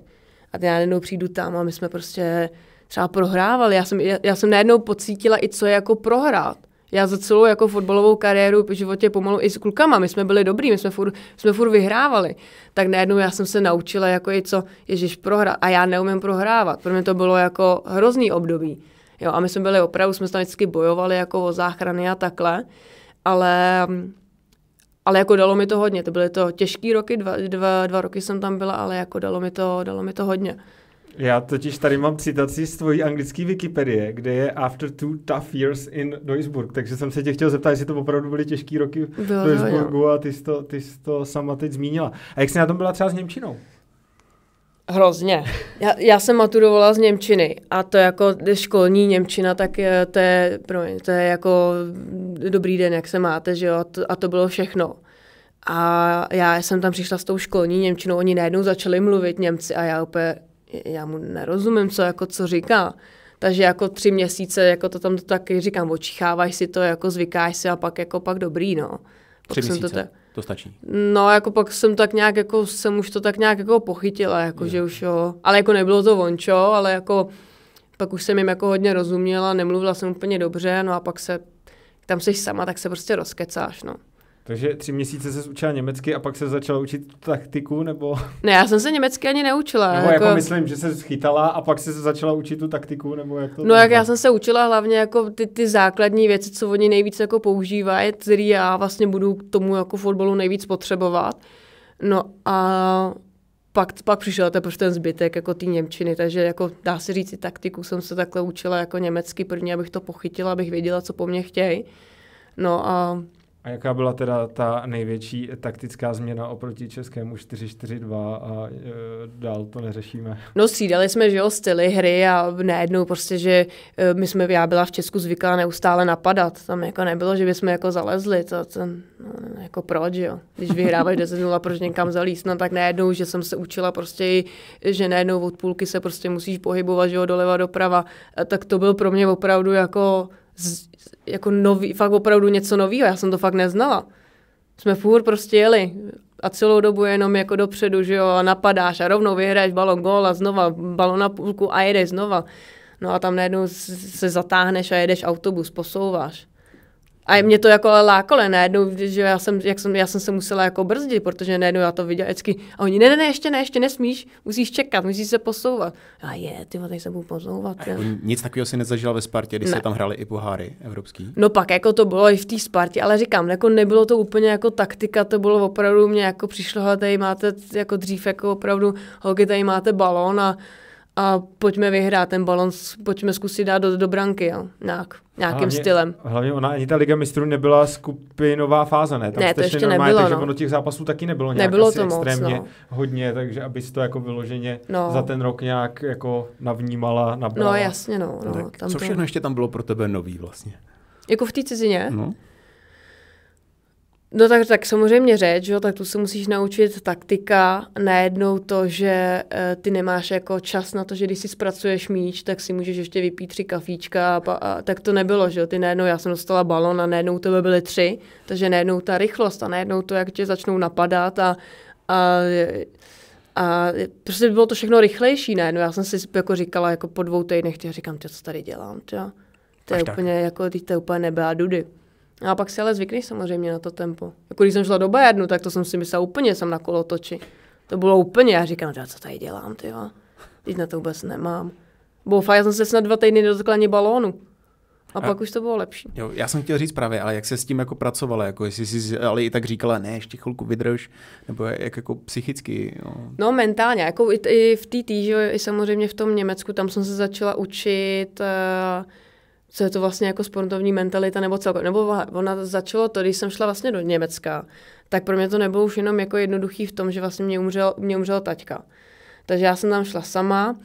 A já najednou přijdu tam a my jsme prostě třeba prohrávali. Já jsem, já, já jsem najednou pocítila i co je jako prohrát. Já za celou jako fotbalovou kariéru v životě pomalu i s klukama, my jsme byli dobrý, my jsme furt, jsme furt vyhrávali. Tak najednou já jsem se naučila jako je co, ježiš, prohra A já neumím prohrávat. Pro mě to bylo jako hrozný období. Jo, a my jsme byli opravdu, jsme tam vždycky bojovali jako o záchrany a takhle. Ale ale jako dalo mi to hodně, to byly to těžké roky, dva, dva, dva roky jsem tam byla, ale jako dalo mi to, dalo mi to hodně. Já totiž tady mám citaci z tvojí anglické Wikipedie, kde je After two tough years in Duisburg, takže jsem se tě chtěl zeptat, jestli to opravdu byly těžký roky v Duisburgu a ty jsi to, ty jsi to sama teď zmínila. A jak jsi na tom byla třeba s Němčinou? Hrozně. Já, já jsem maturovala z Němčiny a to jako školní Němčina, tak to, je, promiň, to je jako dobrý den, jak se máte, že jo, a to, a to bylo všechno. A já jsem tam přišla s tou školní Němčinou, oni najednou začali mluvit Němci a já úplně já mu nerozumím, co, jako, co říká. Takže jako tři měsíce, jako to tam to taky říkám, očicháváš si to, jako zvykáš si a pak jako pak dobrý, no. tři měsíce, to, te... to stačí. No, jako pak jsem tak nějak, jako jsem už to tak nějak jako pochytila, jako že už jo. Ale jako nebylo to vončo, ale jako pak už jsem jim jako hodně rozuměla, nemluvila jsem úplně dobře, no a pak se, tam jsi sama, tak se prostě rozkecáš, no. Takže tři měsíce se učila německy a pak se začala učit taktiku, nebo? Ne, já jsem se německy ani neučila. Nebo jako, jako myslím, že se schytala a pak se začala učit tu taktiku, nebo jak to? No, jak já jsem se učila hlavně jako ty, ty základní věci, co oni nejvíc jako používají, které já vlastně budu k tomu jako fotbalu nejvíc potřebovat. No a pak, pak přišel teprve ten zbytek jako té Němčiny, takže jako dá se říct i taktiku jsem se takhle učila jako německy první, abych to pochytila, abych věděla, co po mně chtějí. No a a jaká byla teda ta největší taktická změna oproti českému 4-4-2 a e, dál to neřešíme? No střídali jsme, že jo, styly hry a najednou prostě, že e, my jsme, já byla v Česku zvyklá neustále napadat. Tam jako nebylo, že bychom jako zalezli, to, to no, jako proč, jo. Když vyhráváš 10 a proč někam zalíst, no tak najednou, že jsem se učila prostě, že najednou od půlky se prostě musíš pohybovat, že jo, doleva, doprava, e, tak to byl pro mě opravdu jako z, jako nový, fakt opravdu něco nového, já jsem to fakt neznala. Jsme fůr prostě jeli a celou dobu jenom jako dopředu, že jo, a napadáš a rovnou vyhraješ balon gól a znova balon na půlku a jedeš znova. No a tam najednou se zatáhneš a jedeš autobus, posouváš. A mě to jako lákole najednou, že já jsem, jak jsem, já jsem se musela jako brzdit, protože najednou já to viděla vždycky. A oni, ne, ne, ne, ještě ne, ještě nesmíš, musíš čekat, musíš se posouvat. A je, ty tady se budu posouvat. Ne? Nic takového si nezažila ve Spartě, když ne. se tam hráli i poháry evropský? No pak jako to bylo i v té Spartě, ale říkám, jako nebylo to úplně jako taktika, to bylo opravdu mě jako přišlo, tady máte jako dřív jako opravdu, holky tady máte balón a a pojďme vyhrát ten balans, pojďme zkusit dát do, do branky, jo, nějak, nějakým hlavně, stylem. Hlavně ona ani ta Liga mistrů nebyla skupinová fáze, ne? Tam ne, to ještě normálně, nebylo, takže no. ono těch zápasů taky nebylo nějak nebylo to extrémně no. hodně, takže aby si to jako vyloženě no. za ten rok nějak jako navnímala, nabrala. No jasně, no. no, no tak tam co všechno to... ještě tam bylo pro tebe nový vlastně? Jako v té cizině? No. No tak, tak samozřejmě řeč, jo, tak tu se musíš naučit taktika, najednou to, že e, ty nemáš jako čas na to, že když si zpracuješ míč, tak si můžeš ještě vypít tři kafíčka, a, a, tak to nebylo, že jo, ty najednou, já jsem dostala balon a najednou to byly tři, takže najednou ta rychlost a najednou to, jak tě začnou napadat a, a a prostě bylo to všechno rychlejší, ne? No já jsem si jako říkala jako po dvou týdnech, říkám, tě, co tady dělám, tě? To je Až úplně tak. jako, teď to je úplně nebe a dudy. No a pak si ale zvykneš samozřejmě na to tempo. Jako když jsem šla do Bayernu, tak to jsem si myslela úplně, jsem na kolotoči. To bylo úplně, já říkám, co tady dělám, ty Teď na to vůbec nemám. Bo fajn, já jsem se snad dva týdny dotkla ani balónu. A, a pak už to bylo lepší. Jo, já jsem chtěl říct právě, ale jak se s tím jako pracovala, jako jestli jsi ale i tak říkala, ne, ještě chvilku vydrž, nebo jak jako psychicky. Jo. No mentálně, jako i, i v té týži, i samozřejmě v tom Německu, tam jsem se začala učit uh, co je to vlastně jako sportovní mentalita nebo celkově. Nebo ona začalo to, když jsem šla vlastně do Německa, tak pro mě to nebylo už jenom jako jednoduchý v tom, že vlastně mě umřel, mě umřel taťka. Takže já jsem tam šla sama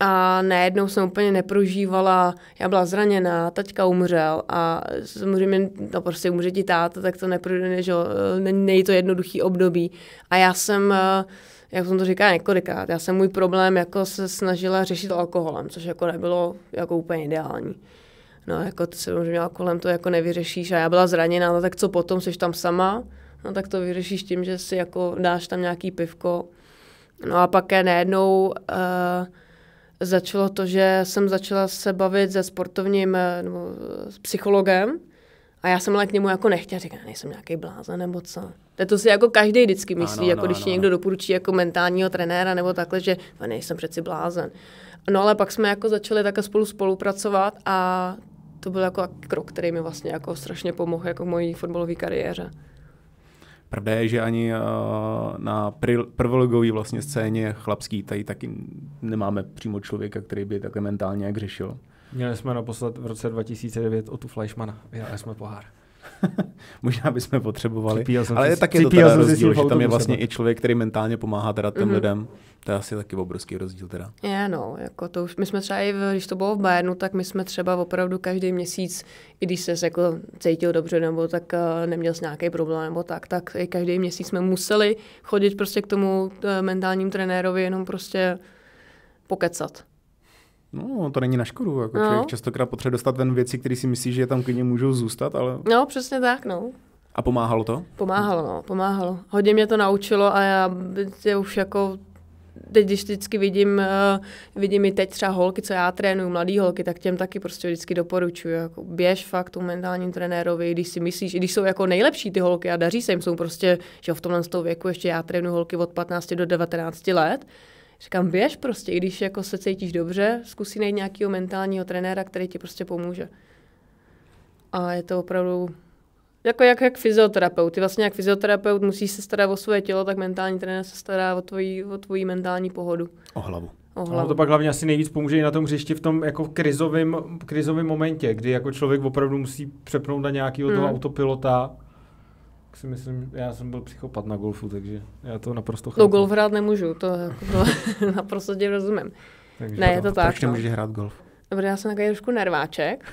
a najednou jsem úplně neprožívala, já byla zraněná, taťka umřel a samozřejmě, no prostě umře ti táta, tak to neprojde, že ne, není to jednoduchý období. A já jsem, eh, jak jsem to říkala několikrát, já jsem můj problém jako se snažila řešit alkoholem, což jako nebylo jako úplně ideální. No, jako to se možná kolem to jako nevyřešíš a já byla zraněná, no tak co potom, jsi tam sama, no tak to vyřešíš tím, že si jako dáš tam nějaký pivko. No a pak je najednou uh, začalo to, že jsem začala se bavit se sportovním eh, nebo s psychologem a já jsem ale k němu jako nechtěla, říkat nejsem nějaký blázen nebo co. To, to si jako každý vždycky myslí, ano, jako ano, když ano. někdo doporučí jako mentálního trenéra nebo takhle, že nejsem přeci blázen. No ale pak jsme jako začali také spolu spolupracovat a to byl jako krok, který mi vlastně jako strašně pomohl jako mojí fotbalové kariéře. Pravda je, že ani eh, na prvoligové vlastně scéně chlapský tady taky nemáme přímo člověka, který by takhle mentálně jak řešil. Měli jsme naposled v roce 2009 o tu Fleischmana. Vyhráli jsme pohár. Možná bychom potřebovali. Jsem ale je taky to teda rozdíl, že tam je vlastně i člověk, který mentálně pomáhá teda těm mm-hmm. lidem. To je asi taky obrovský rozdíl teda. Je, no, jako to už, my jsme třeba i, v, když to bylo v Bayernu, tak my jsme třeba opravdu každý měsíc, i když se jako cítil dobře nebo tak uh, neměl nějaký problém nebo tak, tak i každý měsíc jsme museli chodit prostě k tomu uh, eh, mentálnímu trenérovi jenom prostě pokecat. No, to není na škodu. Jako no. člověk častokrát potřebuje dostat ven věci, které si myslí, že tam klidně můžou zůstat, ale... No, přesně tak, no. A pomáhalo to? Pomáhalo, no, pomáhalo. Hodně mě to naučilo a já je už jako teď, když vždycky vidím, uh, vidím i teď třeba holky, co já trénuju, mladý holky, tak těm taky prostě vždycky doporučuju. Jako běž fakt tu mentálním trenérovi, když si myslíš, i když jsou jako nejlepší ty holky a daří se jim, jsou prostě, že v tomhle věku ještě já trénuju holky od 15 do 19 let, Říkám, běž prostě, i když jako se cítíš dobře, zkusí najít nějakého mentálního trenéra, který ti prostě pomůže. A je to opravdu jako jak, jak fyzioterapeut. Ty vlastně jak fyzioterapeut musíš se starat o svoje tělo, tak mentální trenér se stará o tvoji, o tvoji mentální pohodu. O hlavu. O hlavu. No, to pak hlavně asi nejvíc pomůže i na tom hřišti v tom jako krizovém momentě, kdy jako člověk opravdu musí přepnout na nějakého hmm. toho mhm. autopilota si myslím, já jsem byl psychopat na golfu, takže já to naprosto no, chápu. No golf hrát nemůžu, to, to jako naprosto tě rozumím. Takže ne, to, je to tak. Proč no. nemůžeš hrát golf? Dobře, já jsem takový trošku nerváček,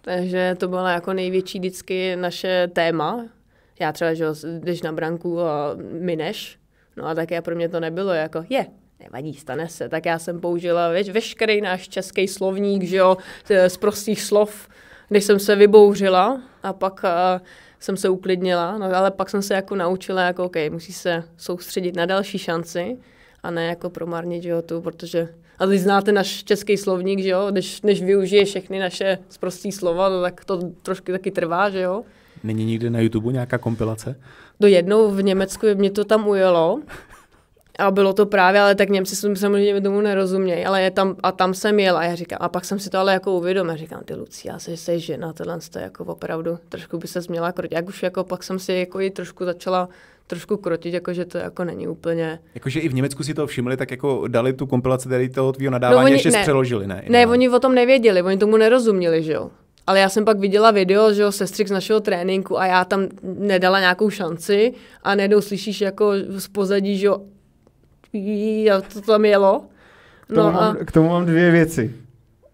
takže to byla jako největší vždycky naše téma. Já třeba, že jdeš na branku a mineš, no a také pro mě to nebylo jako je, nevadí, stane se. Tak já jsem použila veš, veškerý náš český slovník, že jo, z prostých slov, než jsem se vybouřila a pak uh, jsem se uklidnila, no ale pak jsem se jako naučila, jako OK, musí se soustředit na další šanci a ne jako promarnit, že jo, tu, protože a vy znáte náš český slovník, že jo, než, než využije všechny naše zprostý slova, no, tak to trošku taky trvá, že jo. Není nikde na YouTube nějaká kompilace? Do no, jednou v Německu mě to tam ujelo, a bylo to právě, ale tak Němci samozřejmě tomu nerozumějí, ale je tam, a tam jsem jela, já říkám, a pak jsem si to ale jako uvědomila, říkám, ty Lucí, já se jsi žena, tohle to jako opravdu, trošku by se změla krotit, jak už jako pak jsem si jako i trošku začala trošku krotit, jakože to jako není úplně. Jakože i v Německu si to všimli, tak jako dali tu kompilaci tady toho tvýho nadávání, no oni, ještě ne, přeložili, ne? Ne, oni o tom nevěděli, oni tomu nerozuměli, že jo. Ale já jsem pak viděla video, že jo, sestřik z našeho tréninku a já tam nedala nějakou šanci a nedou slyšíš jako z pozadí, že jo, a to tam jelo. No k, tomu no a... mám, k tomu mám dvě věci.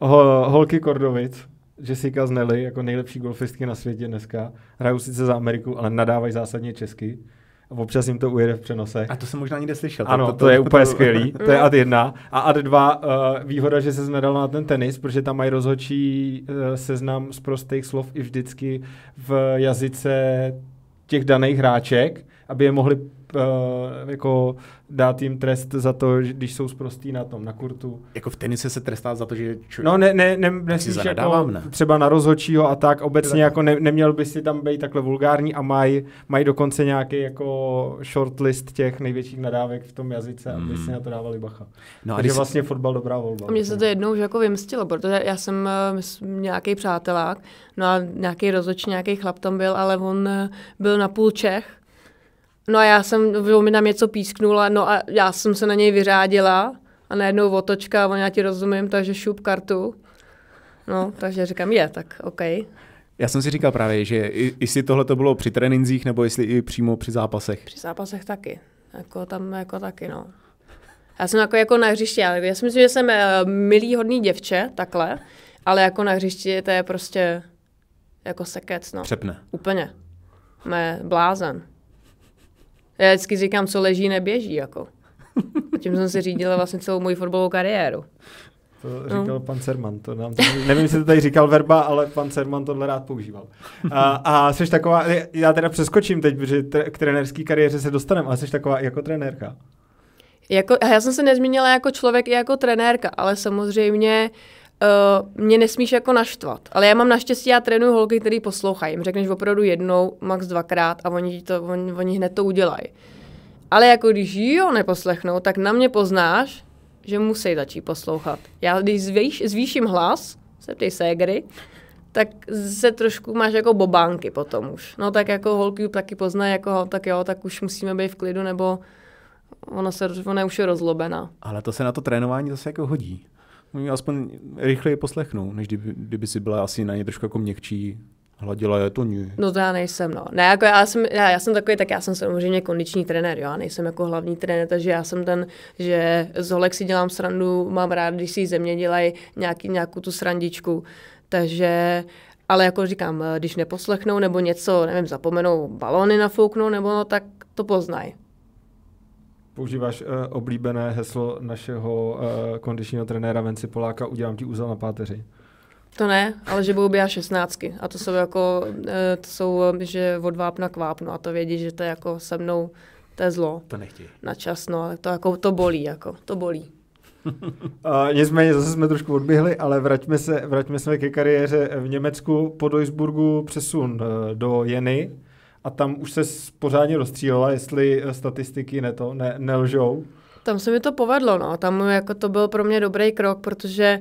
Hol, holky Kordovic, Jessica Znelly, jako nejlepší golfistky na světě dneska. Hrajou sice za Ameriku, ale nadávají zásadně česky. A občas jim to ujede v přenose. A to jsem možná ani slyšel. Ano, to, to, to je to, úplně to... skvělý. To je ad jedna. A ad dva, uh, výhoda, že se nedal na ten tenis, protože tam mají rozhodčí uh, seznam z prostých slov i vždycky v jazyce těch daných hráček, aby je mohli uh, jako dát jim trest za to, že, když jsou zprostý na tom, na kurtu. Jako v tenise se trestá za to, že člověk... No ne, ne, ne, nesmíš jako ne. třeba na rozhodčího a tak, obecně jako ne, neměl by si tam být takhle vulgární a mají maj dokonce nějaký jako shortlist těch největších nadávek v tom jazyce, mm. aby hmm. si na to dávali bacha. No a Takže jsi... vlastně fotbal dobrá volba. A mně se to jednou že jako vymstilo, protože já jsem eh, nějaký přátelák, no a nějaký rozhodčí, nějaký chlap tam byl, ale on eh, byl na půl Čech, No a já jsem, mi tam něco písknula, no a já jsem se na něj vyřádila a najednou otočka, on já ti rozumím, takže šup kartu. No, takže říkám, je, tak OK. Já jsem si říkal právě, že jestli tohle to bylo při tréninzích, nebo jestli i přímo při zápasech. Při zápasech taky. Jako tam jako taky, no. Já jsem jako, jako na hřišti, já si myslím, že jsem eh, milý, hodný děvče, takhle, ale jako na hřišti to je prostě jako sekec, no. Přepne. Úplně. Mé blázen. Já vždycky říkám, co leží, neběží, jako. A tím jsem si řídila vlastně celou moji fotbalovou kariéru. To no. říkal no. pan Serman, to nám to, nevím, jestli to tady říkal verba, ale pan Serman tohle rád používal. A, a jsi taková, já teda přeskočím teď, protože k trenerské kariéře se dostaneme, ale jsi taková jako trenérka. Jako, já jsem se nezmínila jako člověk i jako trenérka, ale samozřejmě uh, uh, mě nesmíš jako naštvat. Ale já mám naštěstí, já trénuju holky, který poslouchají. řekneš opravdu jednou, max dvakrát a oni, to, on, oni hned to udělají. Ale jako když jo neposlechnou, tak na mě poznáš, že musí začít poslouchat. Já když zvýš, zvýším hlas, se ptej ségry, tak se trošku máš jako bobánky potom už. No tak jako holky taky poznají, jako tak jo, tak už musíme být v klidu, nebo ona, se, ona už je rozlobená. Ale to se na to trénování zase jako hodí. Oni aspoň rychleji poslechnou, než kdyby, kdyby si byla asi na ně trošku jako měkčí, hladila je to ní. No to já nejsem, no. Ne, jako já jsem, já, já jsem takový, tak já jsem samozřejmě kondiční trenér, jo, já nejsem jako hlavní trenér, takže já jsem ten, že z holek si dělám srandu, mám rád, když si ze mě dělají nějaký, nějakou tu srandičku, takže ale jako říkám, když neposlechnou nebo něco, nevím, zapomenou balony nafouknou nebo no, tak to poznají používáš uh, oblíbené heslo našeho uh, kondičního trenéra Venci Poláka, udělám ti úzel na páteři. To ne, ale že budou běhat šestnáctky. A to jsou jako, eh, to jsou, že od vápna k vápnu a to vědí, že to je jako se mnou, to je zlo. To nechtějí. Na čas, no, ale to jako, to bolí, jako, to bolí. uh, nicméně zase jsme trošku odběhli, ale vraťme se, vraťme se ke kariéře v Německu po Duisburgu přesun do Jeny a tam už se pořádně rozstřílela, jestli eh, statistiky ne to, ne, nelžou. Tam se mi to povedlo, no. Tam jako to byl pro mě dobrý krok, protože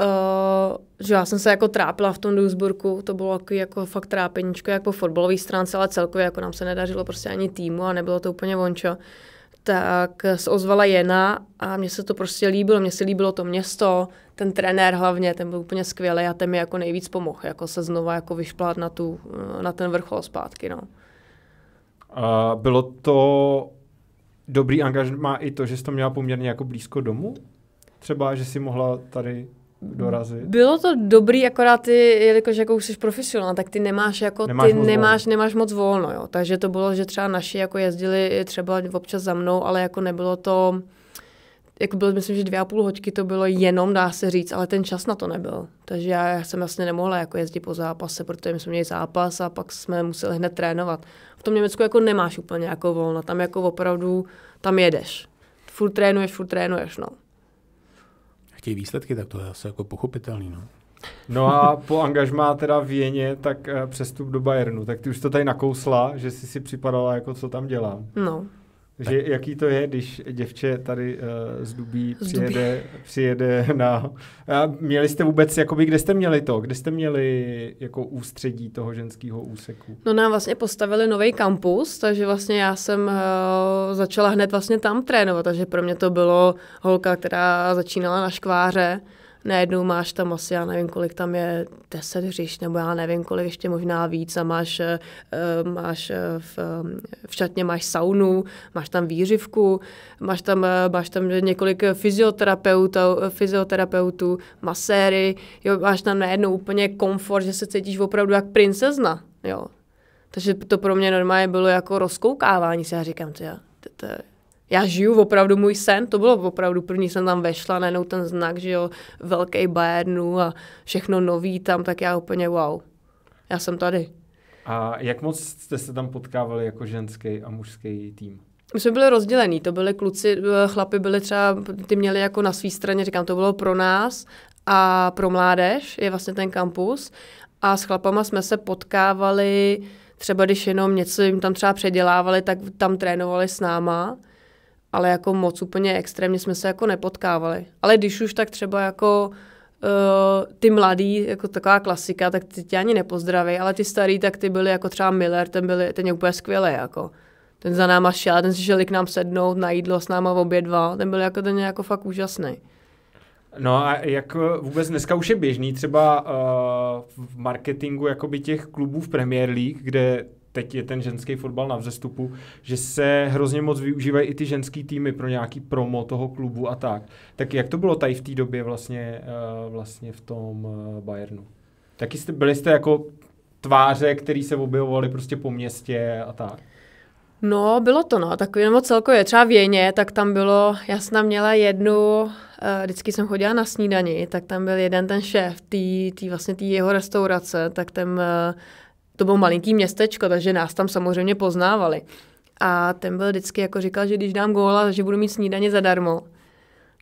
Uh, že já jsem se jako trápila v tom Duisburgu, to bylo jako, jako fakt trápeníčko, jako po fotbalové stránce, ale celkově jako nám se nedařilo prostě ani týmu a nebylo to úplně vončo tak se ozvala Jena a mně se to prostě líbilo. Mně se líbilo to město, ten trenér hlavně, ten byl úplně skvělý a ten mi jako nejvíc pomohl, jako se znova jako vyšplát na, tu, na ten vrchol zpátky. No. A bylo to dobrý angažma i to, že jsi to měla poměrně jako blízko domu? Třeba, že si mohla tady dorazit. Bylo to dobrý, akorát ty, jelikož jako už jsi profesionál, tak ty nemáš jako, nemáš ty moc nemáš, nemáš moc volno, jo. Takže to bylo, že třeba naši jako jezdili třeba občas za mnou, ale jako nebylo to, jako bylo, myslím, že dvě a půl hoďky to bylo jenom, dá se říct, ale ten čas na to nebyl. Takže já, já jsem vlastně nemohla jako jezdit po zápase, protože my jsme měli zápas a pak jsme museli hned trénovat. V tom Německu jako nemáš úplně jako volno, tam jako opravdu, tam jedeš. Furt trénuješ, furt trénuješ, no chtějí výsledky, tak to je asi jako pochopitelný. No. No a po angažmá teda v Jeně, tak eh, přestup do Bayernu. Tak ty už to tady nakousla, že jsi si připadala, jako co tam dělám. No, že jaký to je, když děvče tady uh, z Dubí přijede, přijede na... A měli jste vůbec, jakoby, kde jste měli to? Kde jste měli jako ústředí toho ženského úseku? No nám vlastně postavili nový kampus, takže vlastně já jsem uh, začala hned vlastně tam trénovat, takže pro mě to bylo holka, která začínala na škváře, najednou máš tam asi, já nevím, kolik tam je, deset hřiš, nebo já nevím, kolik ještě možná víc a máš, eh, eh, máš eh, v, v šatně máš saunu, máš tam výřivku, máš tam, máš tam několik fyzioterapeutů, fyzioterapeutů, maséry, jo, máš tam najednou úplně komfort, že se cítíš opravdu jak princezna, jo. Takže to pro mě normálně bylo jako rozkoukávání se. Já říkám, to, to, to já žiju opravdu můj sen, to bylo opravdu, první jsem tam vešla, najednou ten znak, že jo, velký Bayernu a všechno nový tam, tak já úplně wow, já jsem tady. A jak moc jste se tam potkávali jako ženský a mužský tým? My jsme byli rozdělení, to byli kluci, eh, chlapi byli třeba, ty měli jako na své straně, říkám, to bylo pro nás a pro mládež, je vlastně ten kampus. A s chlapama jsme se potkávali, třeba když jenom něco jim tam třeba předělávali, tak tam trénovali s náma ale jako moc úplně extrémně jsme se jako nepotkávali. Ale když už tak třeba jako uh, ty mladý, jako taková klasika, tak ty tě ani nepozdraví, ale ty starý, tak ty byli jako třeba Miller, ten, byli, ten je úplně skvělý, jako. Ten za náma šel, ten si šeli k nám sednout na jídlo s náma v obě dva, ten byl jako ten jako fakt úžasný. No a jak eh, vůbec dneska už je běžný třeba uh, v marketingu jakoby těch klubů v Premier League, kde teď je ten ženský fotbal na vzestupu, že se hrozně moc využívají i ty ženský týmy pro nějaký promo toho klubu a tak. Tak jak to bylo tady v té době vlastně, eh, vlastně v tom eh, Bayernu? Taky jste, byli jste jako tváře, které se objevovaly prostě po městě a tak? No, bylo to, no, tak jenom celkově. Třeba v Jeně, tak tam bylo, jasna měla jednu, eh, vždycky jsem chodila na snídani, tak tam byl jeden ten šéf tý, tý vlastně tý jeho restaurace, tak ten to bylo malinký městečko, takže nás tam samozřejmě poznávali. A ten byl vždycky jako říkal, že když dám góla, že budu mít snídaně zadarmo.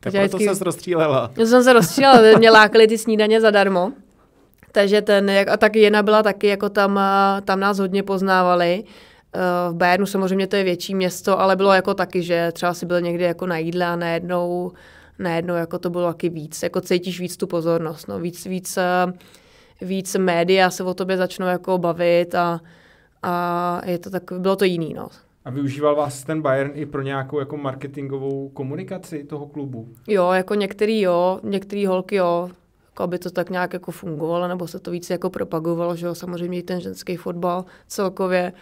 Tak proto vždycky... se rozstřílela. Já jsem se rozstřílela, mě lákali ty snídaně zadarmo. Takže ten, a tak Jena byla taky, jako tam, tam nás hodně poznávali. Eh, v Bernu samozřejmě to je větší město, ale bylo jako taky, že třeba si byl někde jako na jídle a najednou, najednou jako to bylo taky víc. Jako cítíš víc tu pozornost, no, víc, víc eh, víc média se o tobě začnou jako bavit a, a je to tak, bylo to jiný, no. A využíval vás ten Bayern i pro nějakou jako marketingovou komunikaci toho klubu? Jo, jako některý jo, některý holky jo, jako aby to tak nějak jako fungovalo, nebo se to víc jako propagovalo, že jo, samozřejmě i ten ženský fotbal celkově,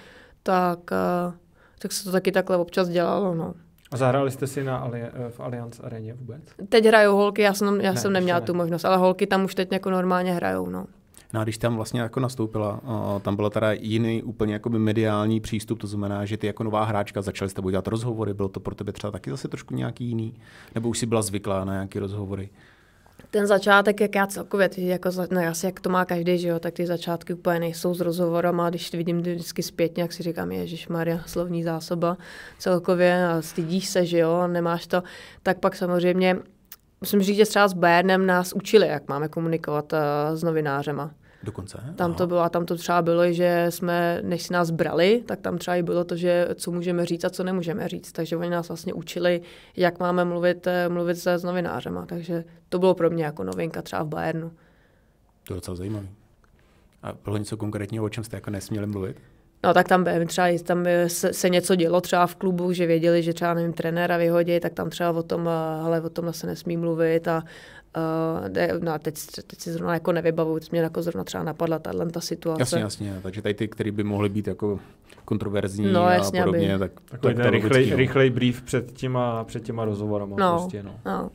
tak, eh, tak se to taky takhle občas dělalo, no. A zahrali jste si na Ali, eh, v Allianz Areně vůbec? Teď hrajou holky, já jsem, já ne, jsem neměla ne. tu možnost, ale holky tam už teď jako normálně hrajou, no. No a když tam vlastně jako nastoupila, tam byla teda jiný úplně jakoby mediální přístup, to znamená, že ty jako nová hráčka začaly s tebou dělat rozhovory, bylo to pro tebe třeba taky zase trošku nějaký jiný, nebo už si byla zvyklá na nějaké rozhovory? Ten začátek, jak já celkově, ty jako, no jasně, jak to má každý, že jo, tak ty začátky úplně nejsou s rozhovorama, když vidím vždycky zpětně, jak si říkám, Ježíš Maria, slovní zásoba celkově, stydíš se, že jo, nemáš to, tak pak samozřejmě musím říct, že třeba s Bayernem nás učili, jak máme komunikovat uh, s novinářema. Dokonce? Tam to bylo a tam to třeba bylo, že jsme, než si nás brali, tak tam třeba i bylo to, že co můžeme říct a co nemůžeme říct. Takže oni nás vlastně učili, jak máme mluvit, eh, mluvit se s novinářema. Takže to bylo pro mě jako novinka třeba v Bayernu. To je docela zajímavé. A bylo něco konkrétního, o čem jste jako nesměli mluvit? No tak tam by, třeba tam se, se, něco dělo třeba v klubu, že věděli, že třeba nevím, trenéra vyhodí, tak tam třeba o tom, hele, eh, o tom se nesmí mluvit a a eh, no a teď, teď si zrovna jako nevybavuju, teď mě jako zrovna třeba napadla tahle ta situace. Jasně, jasně, takže tady ty, které by mohly být jako kontroverzní no, jasně, a podobně, aby... tak, Takový tak, tak rychlej, no. rychlej brief před těma, před těma rozhovorama. No, prostě, no. no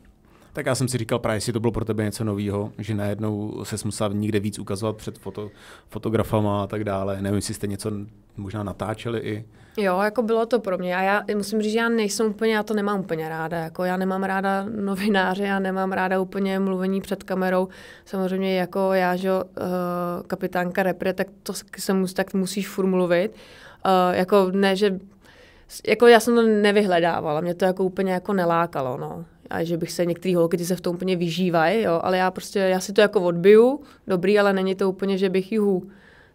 tak já jsem si říkal právě, jestli to bylo pro tebe něco nového, že najednou se musel někde víc ukazovat před foto, fotografama a tak dále. Nevím, jestli jste něco možná natáčeli i. Jo, jako bylo to pro mě. A já musím říct, že já nejsem úplně, já to nemám úplně ráda. Jako já nemám ráda novináře, já nemám ráda úplně mluvení před kamerou. Samozřejmě jako já, že uh, kapitánka repre, tak to se mus, tak musíš formulovat. Uh, eh, jako ne, že jako já jsem to nevyhledávala, mě to jako úplně jako nelákalo, no a že bych se některý holky, ty se v tom úplně vyžívají, jo, ale já prostě, já si to jako odbiju, dobrý, ale není to úplně, že bych juhu.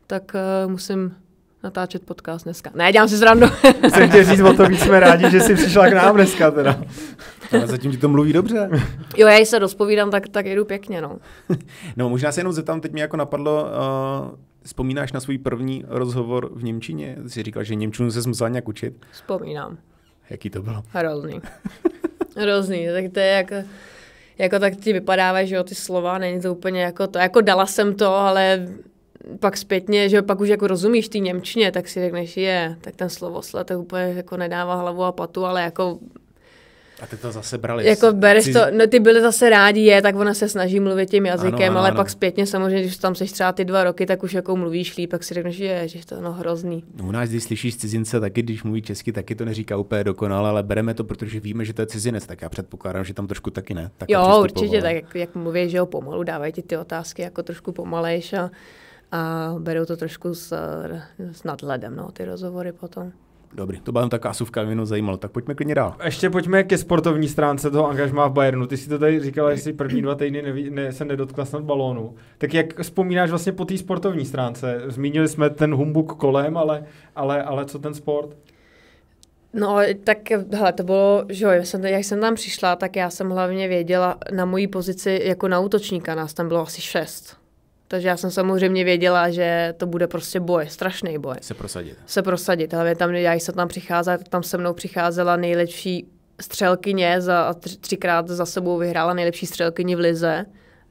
Tak uh, musím natáčet podcast dneska. Ne, dělám si zrandu. Jsem tě říct, o to víc jsme rádi, že jsi přišla k nám dneska teda. Ale zatím ti to mluví dobře. Jo, já se rozpovídám, tak, tak jedu pěkně, no. No, možná se jenom zeptám, teď mi jako napadlo, uh, vzpomínáš na svůj první rozhovor v Němčině? Jsi říkal, že Němčinu se musela nějak učit. Vzpomínám. Jaký to bylo? Hrozný. Hrozný, tak to je jako jako tak ti vypadává, že jo, ty slova, není to úplně jako to, jako dala jsem to, ale pak zpětně, že pak už jako rozumíš ty Němčině, tak si řekneš, je, tak ten slovo to úplně jako nedává hlavu a patu, ale jako a ty to zase brali. Jako bereš Cizí... to, no ty byli zase rádi, je, tak ona se snaží mluvit tím jazykem, ano, ano, ale ano. pak zpětně samozřejmě, když tam seš třeba ty dva roky, tak už jako mluvíš líp, pak si řekneš, že je to no hrozný. No, u nás, když slyšíš cizince, taky když mluví česky, taky to neříká úplně dokonale, ale bereme to, protože víme, že to je cizinec, tak já předpokládám, že tam trošku taky ne. Tak jo, určitě, tak jak, jak mluví, že jo, pomalu dávají ti ty otázky jako trošku pomalejš a, a berou to trošku s, s nadhledem, no, ty rozhovory potom. Dobrý, to byla jen taká suvka, mě zajímalo, tak pojďme klidně dál. Ještě pojďme ke sportovní stránce toho angažmá v Bayernu. Ty si to tady říkala, si první dva týdny neví, ne, se nedotkla snad balónu. Tak jak vzpomínáš vlastně po té sportovní stránce? Zmínili jsme ten humbuk kolem, ale, ale, ale co ten sport? No, tak hele, to bylo, že jo, jsem, jak jsem tam přišla, tak já jsem hlavně věděla na mojí pozici jako na útočníka, nás tam bylo asi šest. Takže já jsem samozřejmě věděla, že to bude prostě boj, strašný boj. Se prosadit. Se prosadit, ale tam, já jsem tam přicházela, tak tam se mnou přicházela nejlepší střelkyně za, tři, třikrát za sebou vyhrála nejlepší střelkyni v lize.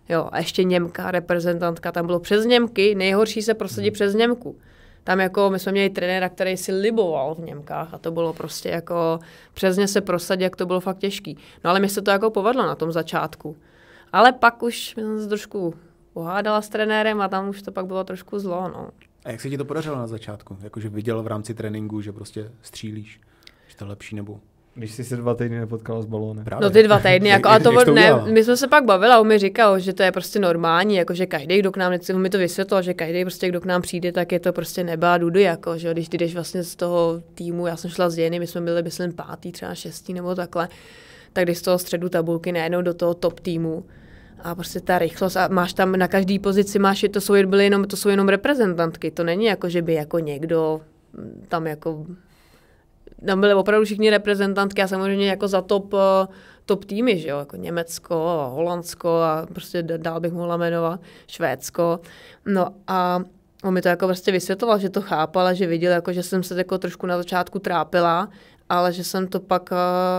Jo, a ještě Němka, reprezentantka, tam bylo přes Němky, nejhorší se prosadit hmm. přes Němku. Tam jako my jsme měli trenéra, který si liboval v Němkách a to bylo prostě jako přesně se prosadit, jak to bylo fakt těžký. No ale mi se to jako povedlo na tom začátku. Ale pak už trošku pohádala s trenérem a tam už to pak bylo trošku zlo. No. A jak se ti to podařilo na začátku? Jakože viděl v rámci tréninku, že prostě střílíš, že to je lepší nebo když jsi se dva týdny nepotkal s balónem. Právě. No ty dva týdny, jako, a to, to ne, my jsme se pak bavili a on mi říkal, že to je prostě normální, jako, že každý, kdo k nám, on mi to vysvětlil, že každý, prostě, kdo k nám přijde, tak je to prostě neba a dudy, jako, že když jdeš vlastně z toho týmu, já jsem šla z dějiny, my jsme byli, myslím, pátý, třeba šestý nebo takhle, tak když z toho středu tabulky najednou do toho top týmu, a prostě ta rychlost a máš tam na každý pozici, máš, to jsou, byly jenom, to jsou jenom reprezentantky, to není jako, že by jako někdo mm, tam jako tam byly opravdu všichni reprezentantky a samozřejmě jako za top, eh, top týmy, že jo, jako Německo a Holandsko a prostě dál bych mohla jmenovat Švédsko. No a on mi to jako prostě vysvětloval, že to chápala, že viděl, jako, že jsem se jako trošku na začátku trápila ale že jsem to pak,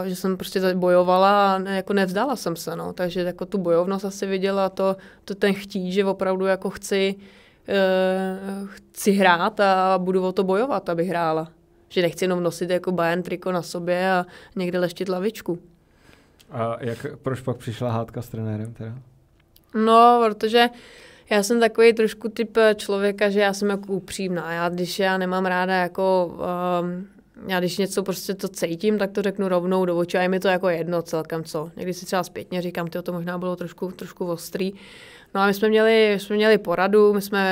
eh, že jsem prostě bojovala a ne, jako nevzdala jsem se, no. Takže jako tu bojovnost asi viděla, to, to ten chtít, že opravdu jako chci, eh, chci hrát a budu o to bojovat, abych hrála. Že nechci jenom nosit jako Bayern triko na sobě a někde leštit lavičku. A jak, proč pak přišla hádka s trenérem teda? No, protože já jsem takový trošku typ člověka, že já jsem jako upřímná. Já, když já nemám ráda jako um, já když něco prostě to cítím, tak to řeknu rovnou do očí a je mi to jako jedno celkem co. Někdy si třeba zpětně říkám, ty to možná bylo trošku, trošku ostrý. No a my jsme měli, jsme měli poradu, my jsme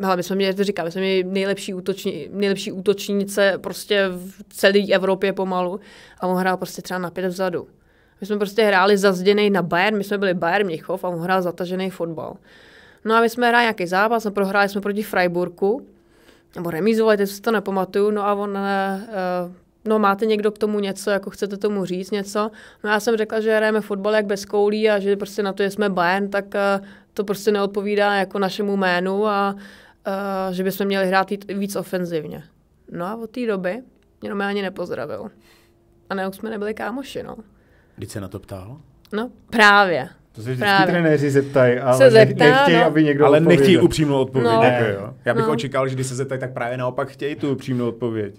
eh, my jsme měli, to říkám, my jsme měli nejlepší, útoční, nejlepší útočnice prostě v celé Evropě pomalu a on hrál prostě třeba na pět vzadu. My jsme prostě hráli zazděný na Bayern, my jsme byli Bayern Měchov a on hrál zatažený fotbal. No a my jsme hráli nějaký zápas, prohráli jsme proti Freiburgu nebo remizovali, teď si to nepamatuju, no a on uh, no máte někdo k tomu něco, jako chcete tomu říct něco. No já jsem řekla, že hrajeme fotbal jak bez koulí a že prostě na to, že jsme Bayern, tak uh, to prostě neodpovídá jako našemu jménu a uh, že bychom měli hrát víc ofenzivně. No a od té doby mě mě ani nepozdravil. A ne, už jsme nebyli kámoši, no. Když se na to ptal? No právě. To se vždycky trenéři zeptají, ale se zeptá, nechtějí, no. aby někdo Ale odpověděl. nechtějí upřímnou no. odpověď. No. jo. Já bych no. očekal, že když se zeptají, tak právě naopak chtějí tu upřímnou odpověď.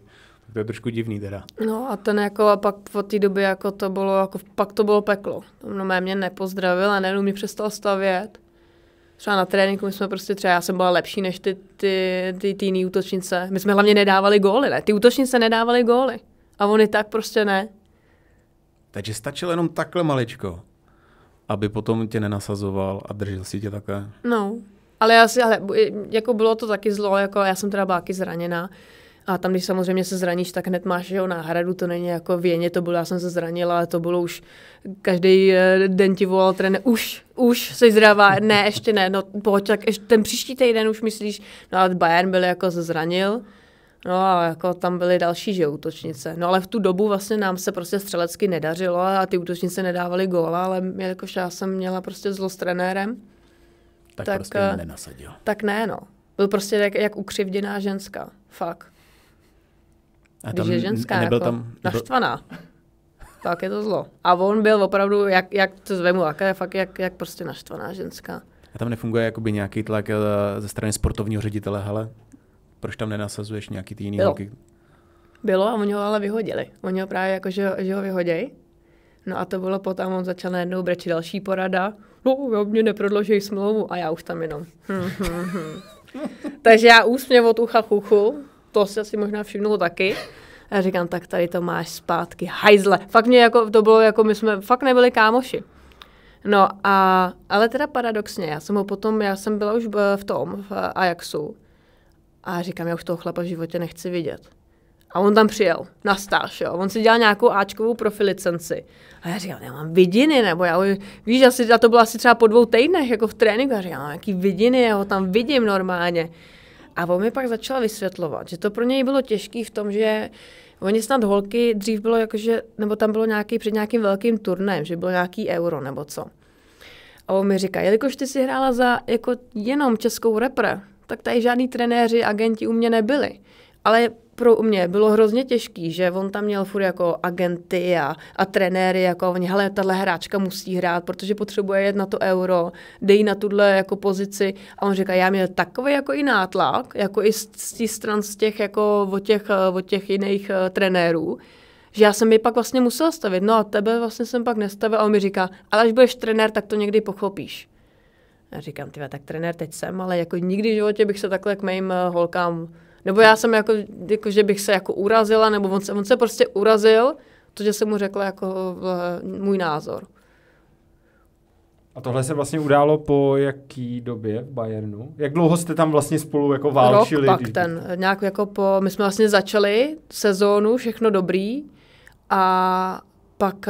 Tak to je trošku divný teda. No a ten jako a pak v té době jako to bylo, jako pak to bylo peklo. No mé mě nepozdravil a nejenom mě přestal stavět. Třeba na tréninku my jsme prostě třeba, já jsem byla lepší než ty, ty, ty, ty jiný útočnice. My jsme hlavně nedávali góly, ne? Ty útočnice nedávali góly. A oni tak prostě ne. Takže stačilo jenom takhle maličko aby potom tě nenasazoval a držel si tě také. No, ale já si, ale, jako bylo to taky zlo, jako já jsem teda byla taky zraněná. A tam, když samozřejmě se zraníš, tak hned máš jeho náhradu, to není jako věně, to bylo, já jsem se zranila, ale to bylo už, každý eh, den ti volal trenér, už, už, se zdravá, ne, ještě ne, no pojď, tak ještě ten příští týden už myslíš, no ale Bayern byl jako se zranil, No a jako tam byly další, že útočnice. No ale v tu dobu vlastně nám se prostě střelecky nedařilo a ty útočnice nedávaly góla, ale jakož já jsem měla prostě zlo s trenérem. Tak, tak prostě uh, nenasadil. Tak ne, no. Byl prostě jak, jak ukřivděná ženská. Fakt. A tam Když je ženská nebyl jako tam, naštvaná, tak je to zlo. A on byl opravdu, jak, jak to zvemu, jak, fakt jak, jak prostě naštvaná ženská. A tam nefunguje jakoby nějaký tlak eh, ze strany sportovního ředitele, hele, proč tam nenasazuješ nějaký ty jiný Bylo. holky? Bylo a oni ho ale vyhodili. Oni ho právě jako, že, že ho vyhodějí. No a to bylo potom, on začal najednou brečit další porada. No, jo, mě neprodloží smlouvu. A já už tam jenom. Hm, hm, hm. Takže já úsměv od ucha chuchu, to si asi možná všimnul taky. A říkám, tak tady to máš zpátky, hajzle. Fakt mě jako, to bylo jako, my jsme fakt nebyli kámoši. No a, ale teda paradoxně, já jsem ho potom, já jsem byla už v tom, v Ajaxu. A říkám, já už toho chlapa v životě nechci vidět. A on tam přijel na stáž, jo. On si dělal nějakou Ačkovou profilicenci. A já říkám, já mám vidiny, nebo já, víš, asi, a to bylo asi třeba po dvou týdnech, jako v tréninku. Já říkám, já mám jaký vidiny, já ho tam vidím normálně. A on mi pak začal vysvětlovat, že to pro něj bylo těžký v tom, že Oni snad holky, dřív bylo jakože, nebo tam bylo nějaký před nějakým velkým turnajem, že bylo nějaký euro nebo co. A on mi říká, jelikož ty si hrála za jako jenom českou repre, tak tady žádní trenéři, agenti u mě nebyli. Ale pro mě bylo hrozně těžký, že on tam měl furt jako agenty a, a trenéry, jako oni, hele, tahle hráčka musí hrát, protože potřebuje jet na to euro, dej na tuhle jako pozici. A on říká, já měl takový jako i nátlak, jako i z, z těch stran z těch, jako od těch, od těch jiných uh, trenérů, že já jsem ji pak vlastně musel stavit. No a tebe vlastně jsem pak nestavil a on mi říká, ale až budeš trenér, tak to někdy pochopíš. Já říkám, tyhle, tak trenér teď jsem, ale jako nikdy v životě bych se takhle k mým eh, holkám, nebo já jsem jako, jako že bych se jako urazila, nebo on se, on se prostě urazil, to, že jsem mu řekla jako eh, můj názor. A tohle se vlastně událo po jaký době v Bayernu? Jak dlouho jste tam vlastně spolu jako válčili? Rok pak ten, eh, nějak jako po, my jsme vlastně začali sezónu, všechno dobrý a pak,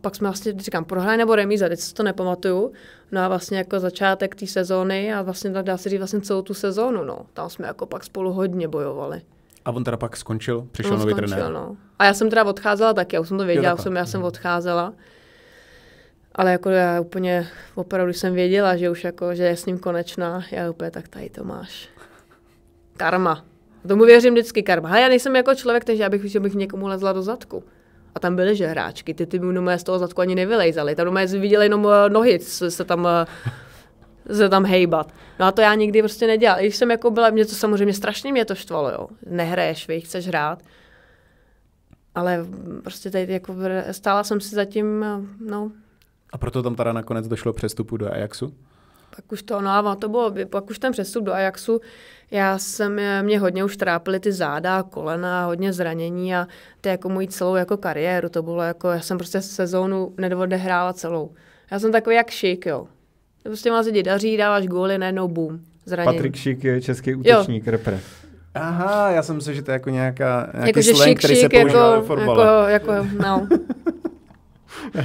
pak jsme vlastně, říkám, prohráli nebo remíza, teď se to nepamatuju, No a vlastně jako začátek té sezóny a vlastně tak dá se říct vlastně celou tu sezónu, no. Tam jsme jako pak spolu hodně bojovali. A on teda pak skončil, přišel on nový skončil, trenér. No. A já jsem teda odcházela taky, já už jsem to věděla, jo, jsem, já jsem mm. odcházela. Ale jako já úplně, opravdu jsem věděla, že už jako, že je s ním konečná, já úplně tak tady to máš. Karma. Tomu věřím vždycky karma. A já nejsem jako člověk, takže já bych, že bych někomu lezla do zadku. A tam byly že hráčky, ty ty nomé z toho zadku ani nevylejzaly. Tam nomé viděli jenom eh, nohy, se, se tam eh, se tam hejbat. No a to já nikdy prostě nedělal. když jsem jako byla, mě to samozřejmě strašně mě to štvalo, jo. Nehraješ, vy chceš hrát. Ale prostě tady jako stála jsem si zatím, eh, no. A proto tam teda nakonec došlo přestupu do Ajaxu? pak už to, no a to bylo, pak už ten přestup do Ajaxu, já jsem, mě hodně už trápily ty záda, kolena, hodně zranění a to jako můj celou jako kariéru, to bylo jako, já jsem prostě sezónu neodehrála celou. Já jsem takový jak šik, jo. Prostě má se ti daří, dáváš góly, najednou boom, zranění. Patrik Šik je český útočník, repre. Aha, já jsem si, že to je jako nějaká, jako nějaký jako, slang, šik, který šik, se používá jako, ve fotbale. Jako, jako, no.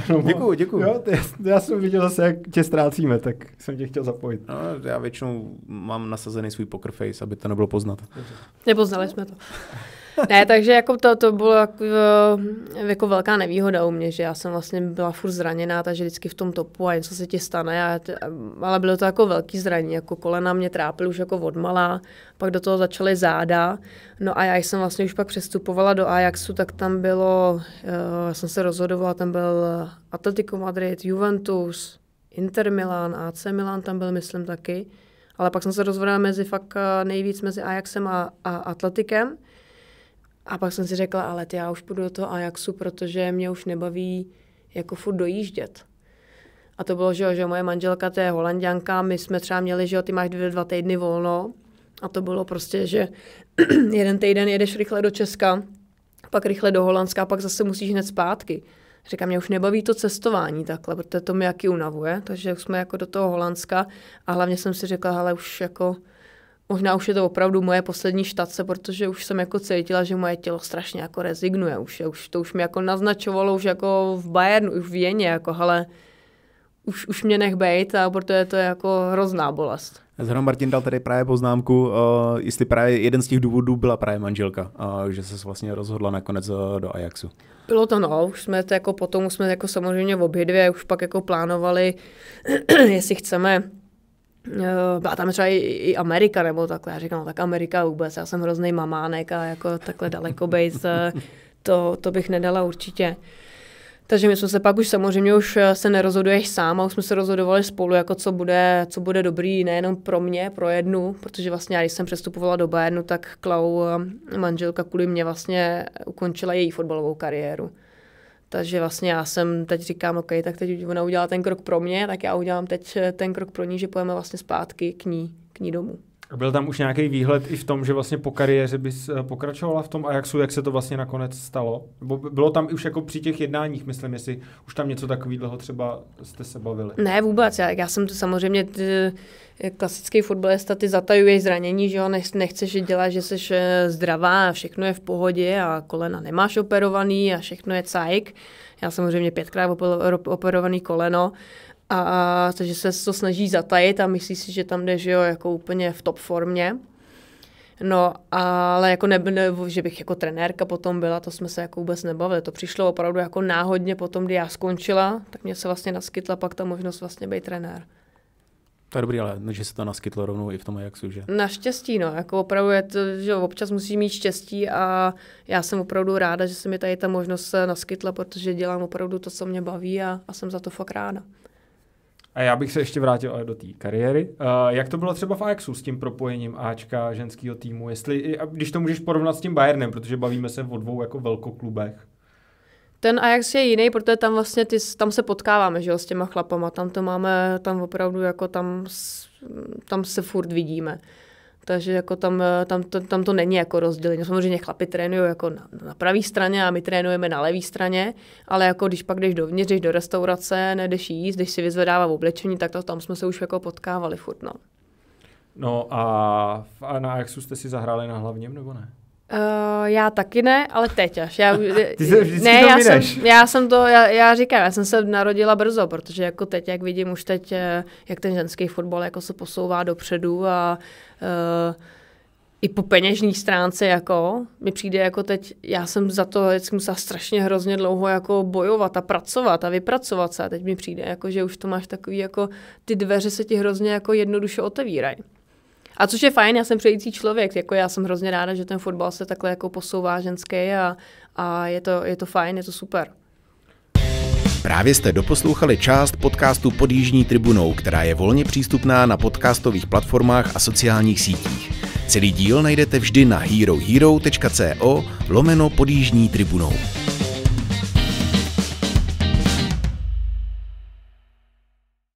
No, děkuju, děkuju. Jo, ty, já jsem viděl zase, jak tě ztrácíme, tak jsem tě chtěl zapojit. No, já většinou mám nasazený svůj poker face, aby to nebylo poznat. Nepoznali jsme to ne, takže jako to, to bylo jako, jako velká nevýhoda u mě, že já jsem vlastně byla furt zraněná, takže vždycky v tom topu a něco se ti stane, a, ale bylo to jako velký zranění, jako kolena mě trápily už jako odmala, pak do toho začaly záda, no a já jsem vlastně už pak přestupovala do Ajaxu, tak tam bylo, eh, já jsem se rozhodovala, tam byl Atletico Madrid, Juventus, Inter Milan, AC Milan tam byl, myslím, taky. Ale pak jsem se rozhodla mezi fakt eh, nejvíc mezi Ajaxem a, a Atletikem. A pak jsem si řekla, ale ty, já už půjdu do toho Ajaxu, protože mě už nebaví jako furt dojíždět. A to bylo, že, jo, že moje manželka, to je holanděnka, my jsme třeba měli, že jo, ty máš dvě, dva týdny volno. A to bylo prostě, že jeden týden jedeš rychle do Česka, pak rychle do Holandska, pak zase musíš hned zpátky. Říkám, mě už nebaví to cestování takhle, protože to mě jaký unavuje, takže jsme jako do toho Holandska a hlavně jsem si řekla, ale už jako možná už je to opravdu moje poslední štace, protože už jsem jako cítila, že moje tělo strašně jako rezignuje. Už, už to už mi jako naznačovalo už jako v Bayernu, už v Jeně, jako, ale už, už mě nech bejt, a protože to je jako hrozná bolest. Zrovna Martin dal tady právě poznámku, uh, jestli právě jeden z těch důvodů byla právě manželka, uh, že se vlastně rozhodla nakonec uh, do Ajaxu. Bylo to no, už jsme to jako potom, už jsme jako samozřejmě v obě dvě už pak jako plánovali, jestli chceme Eh, byla tam třeba i, i Amerika nebo takhle. Já říkám, no, tak Amerika vůbec, já jsem hrozný mamánek a jako takhle daleko bejt, eh, to, to bych nedala určitě. Takže my jsme se pak už samozřejmě už eh, se nerozhoduješ sám a už jsme se rozhodovali spolu, jako co bude, co bude dobrý nejenom pro mě, pro jednu, protože vlastně já, když jsem přestupovala do Bayernu, tak Klau, manželka kvůli mě vlastně ukončila její fotbalovou kariéru. Takže vlastně já jsem teď říkám, OK, tak teď ona udělala ten krok pro mě, tak já udělám teď ten krok pro ní, že pojeme vlastně zpátky k ní, k ní domů. Byl tam už nějaký výhled i v tom, že vlastně po kariéře bys eh, pokračovala v tom Ajaxu, jak se to vlastně nakonec stalo? Bo bylo tam už jako při těch jednáních, myslím, jestli už tam něco takového třeba jste se bavili. Ne, vůbec. Já, já jsem to samozřejmě t, eh, klasický fotbalista, ty zatajuje zranění, že jo, nechceš dělat, že jsi eh, zdravá a všechno je v pohodě a kolena nemáš operovaný a všechno je cajk. Já samozřejmě pětkrát operovaný koleno a takže se to snaží zatajit a myslí si, že tam jde, že jo, jako úplně v top formě. No, ale jako nebylo, že bych jako trenérka potom byla, to jsme se jako vůbec nebavili. To přišlo opravdu jako náhodně potom, kdy já skončila, tak mě se vlastně naskytla pak ta možnost vlastně být trenér. To je dobrý, ale že se to naskytlo rovnou i v tom jak že? Naštěstí, no. Jako opravdu je to, že občas musí mít štěstí a já jsem opravdu ráda, že se mi tady ta možnost naskytla, protože dělám opravdu to, co mě baví a, a jsem za to fakt ráda. A já bych se ještě vrátil ale do té kariéry. Uh, jak to bylo třeba v Ajaxu s tím propojením Ačka ženského týmu? Jestli, když to můžeš porovnat s tím Bayernem, protože bavíme se o dvou jako velkoklubech. Ten Ajax je jiný, protože tam vlastně ty, tam se potkáváme, že jo, s těma chlapama. Tam to máme, tam opravdu jako tam, tam se furt vidíme takže jako tam, eh, tam, to, tam to není jako rozdělení. No, samozřejmě chlapi trénují jako na, na pravé straně a my trénujeme na levé straně, ale jako když pak jdeš dovnitř, jdeš do restaurace, nejdeš jíst, když si vyzvedává v oblečení, tak to, tam jsme se už jako potkávali furt, no. No a, a na Ajaxu jste si zahráli na hlavním nebo ne? Uh, já taky ne, ale teď až. Já, Ty se vždycky ne, já jsem, já jsem to, já, já říkám, já jsem se narodila brzo, protože jako teď, jak vidím už teď, eh, jak ten ženský fotbal jako se posouvá dopředu a uh, i po peněžní stránce jako, mi přijde jako teď, já jsem za to vždycky musela strašně hrozně dlouho jako bojovat a pracovat a vypracovat se a teď mi přijde jako, že už to máš takový jako, ty dveře se ti hrozně jako jednoduše otevírají. A což je fajn, já jsem přející člověk, jako já jsem hrozně ráda, že ten fotbal se takhle jako posouvá ženský a, a je, to, je to fajn, je to super. Právě jste doposlouchali část podcastu pod Jižní tribunou, která je volně přístupná na podcastových platformách a sociálních sítích. Celý díl najdete vždy na herohero.co lomeno pod Jižní tribunou.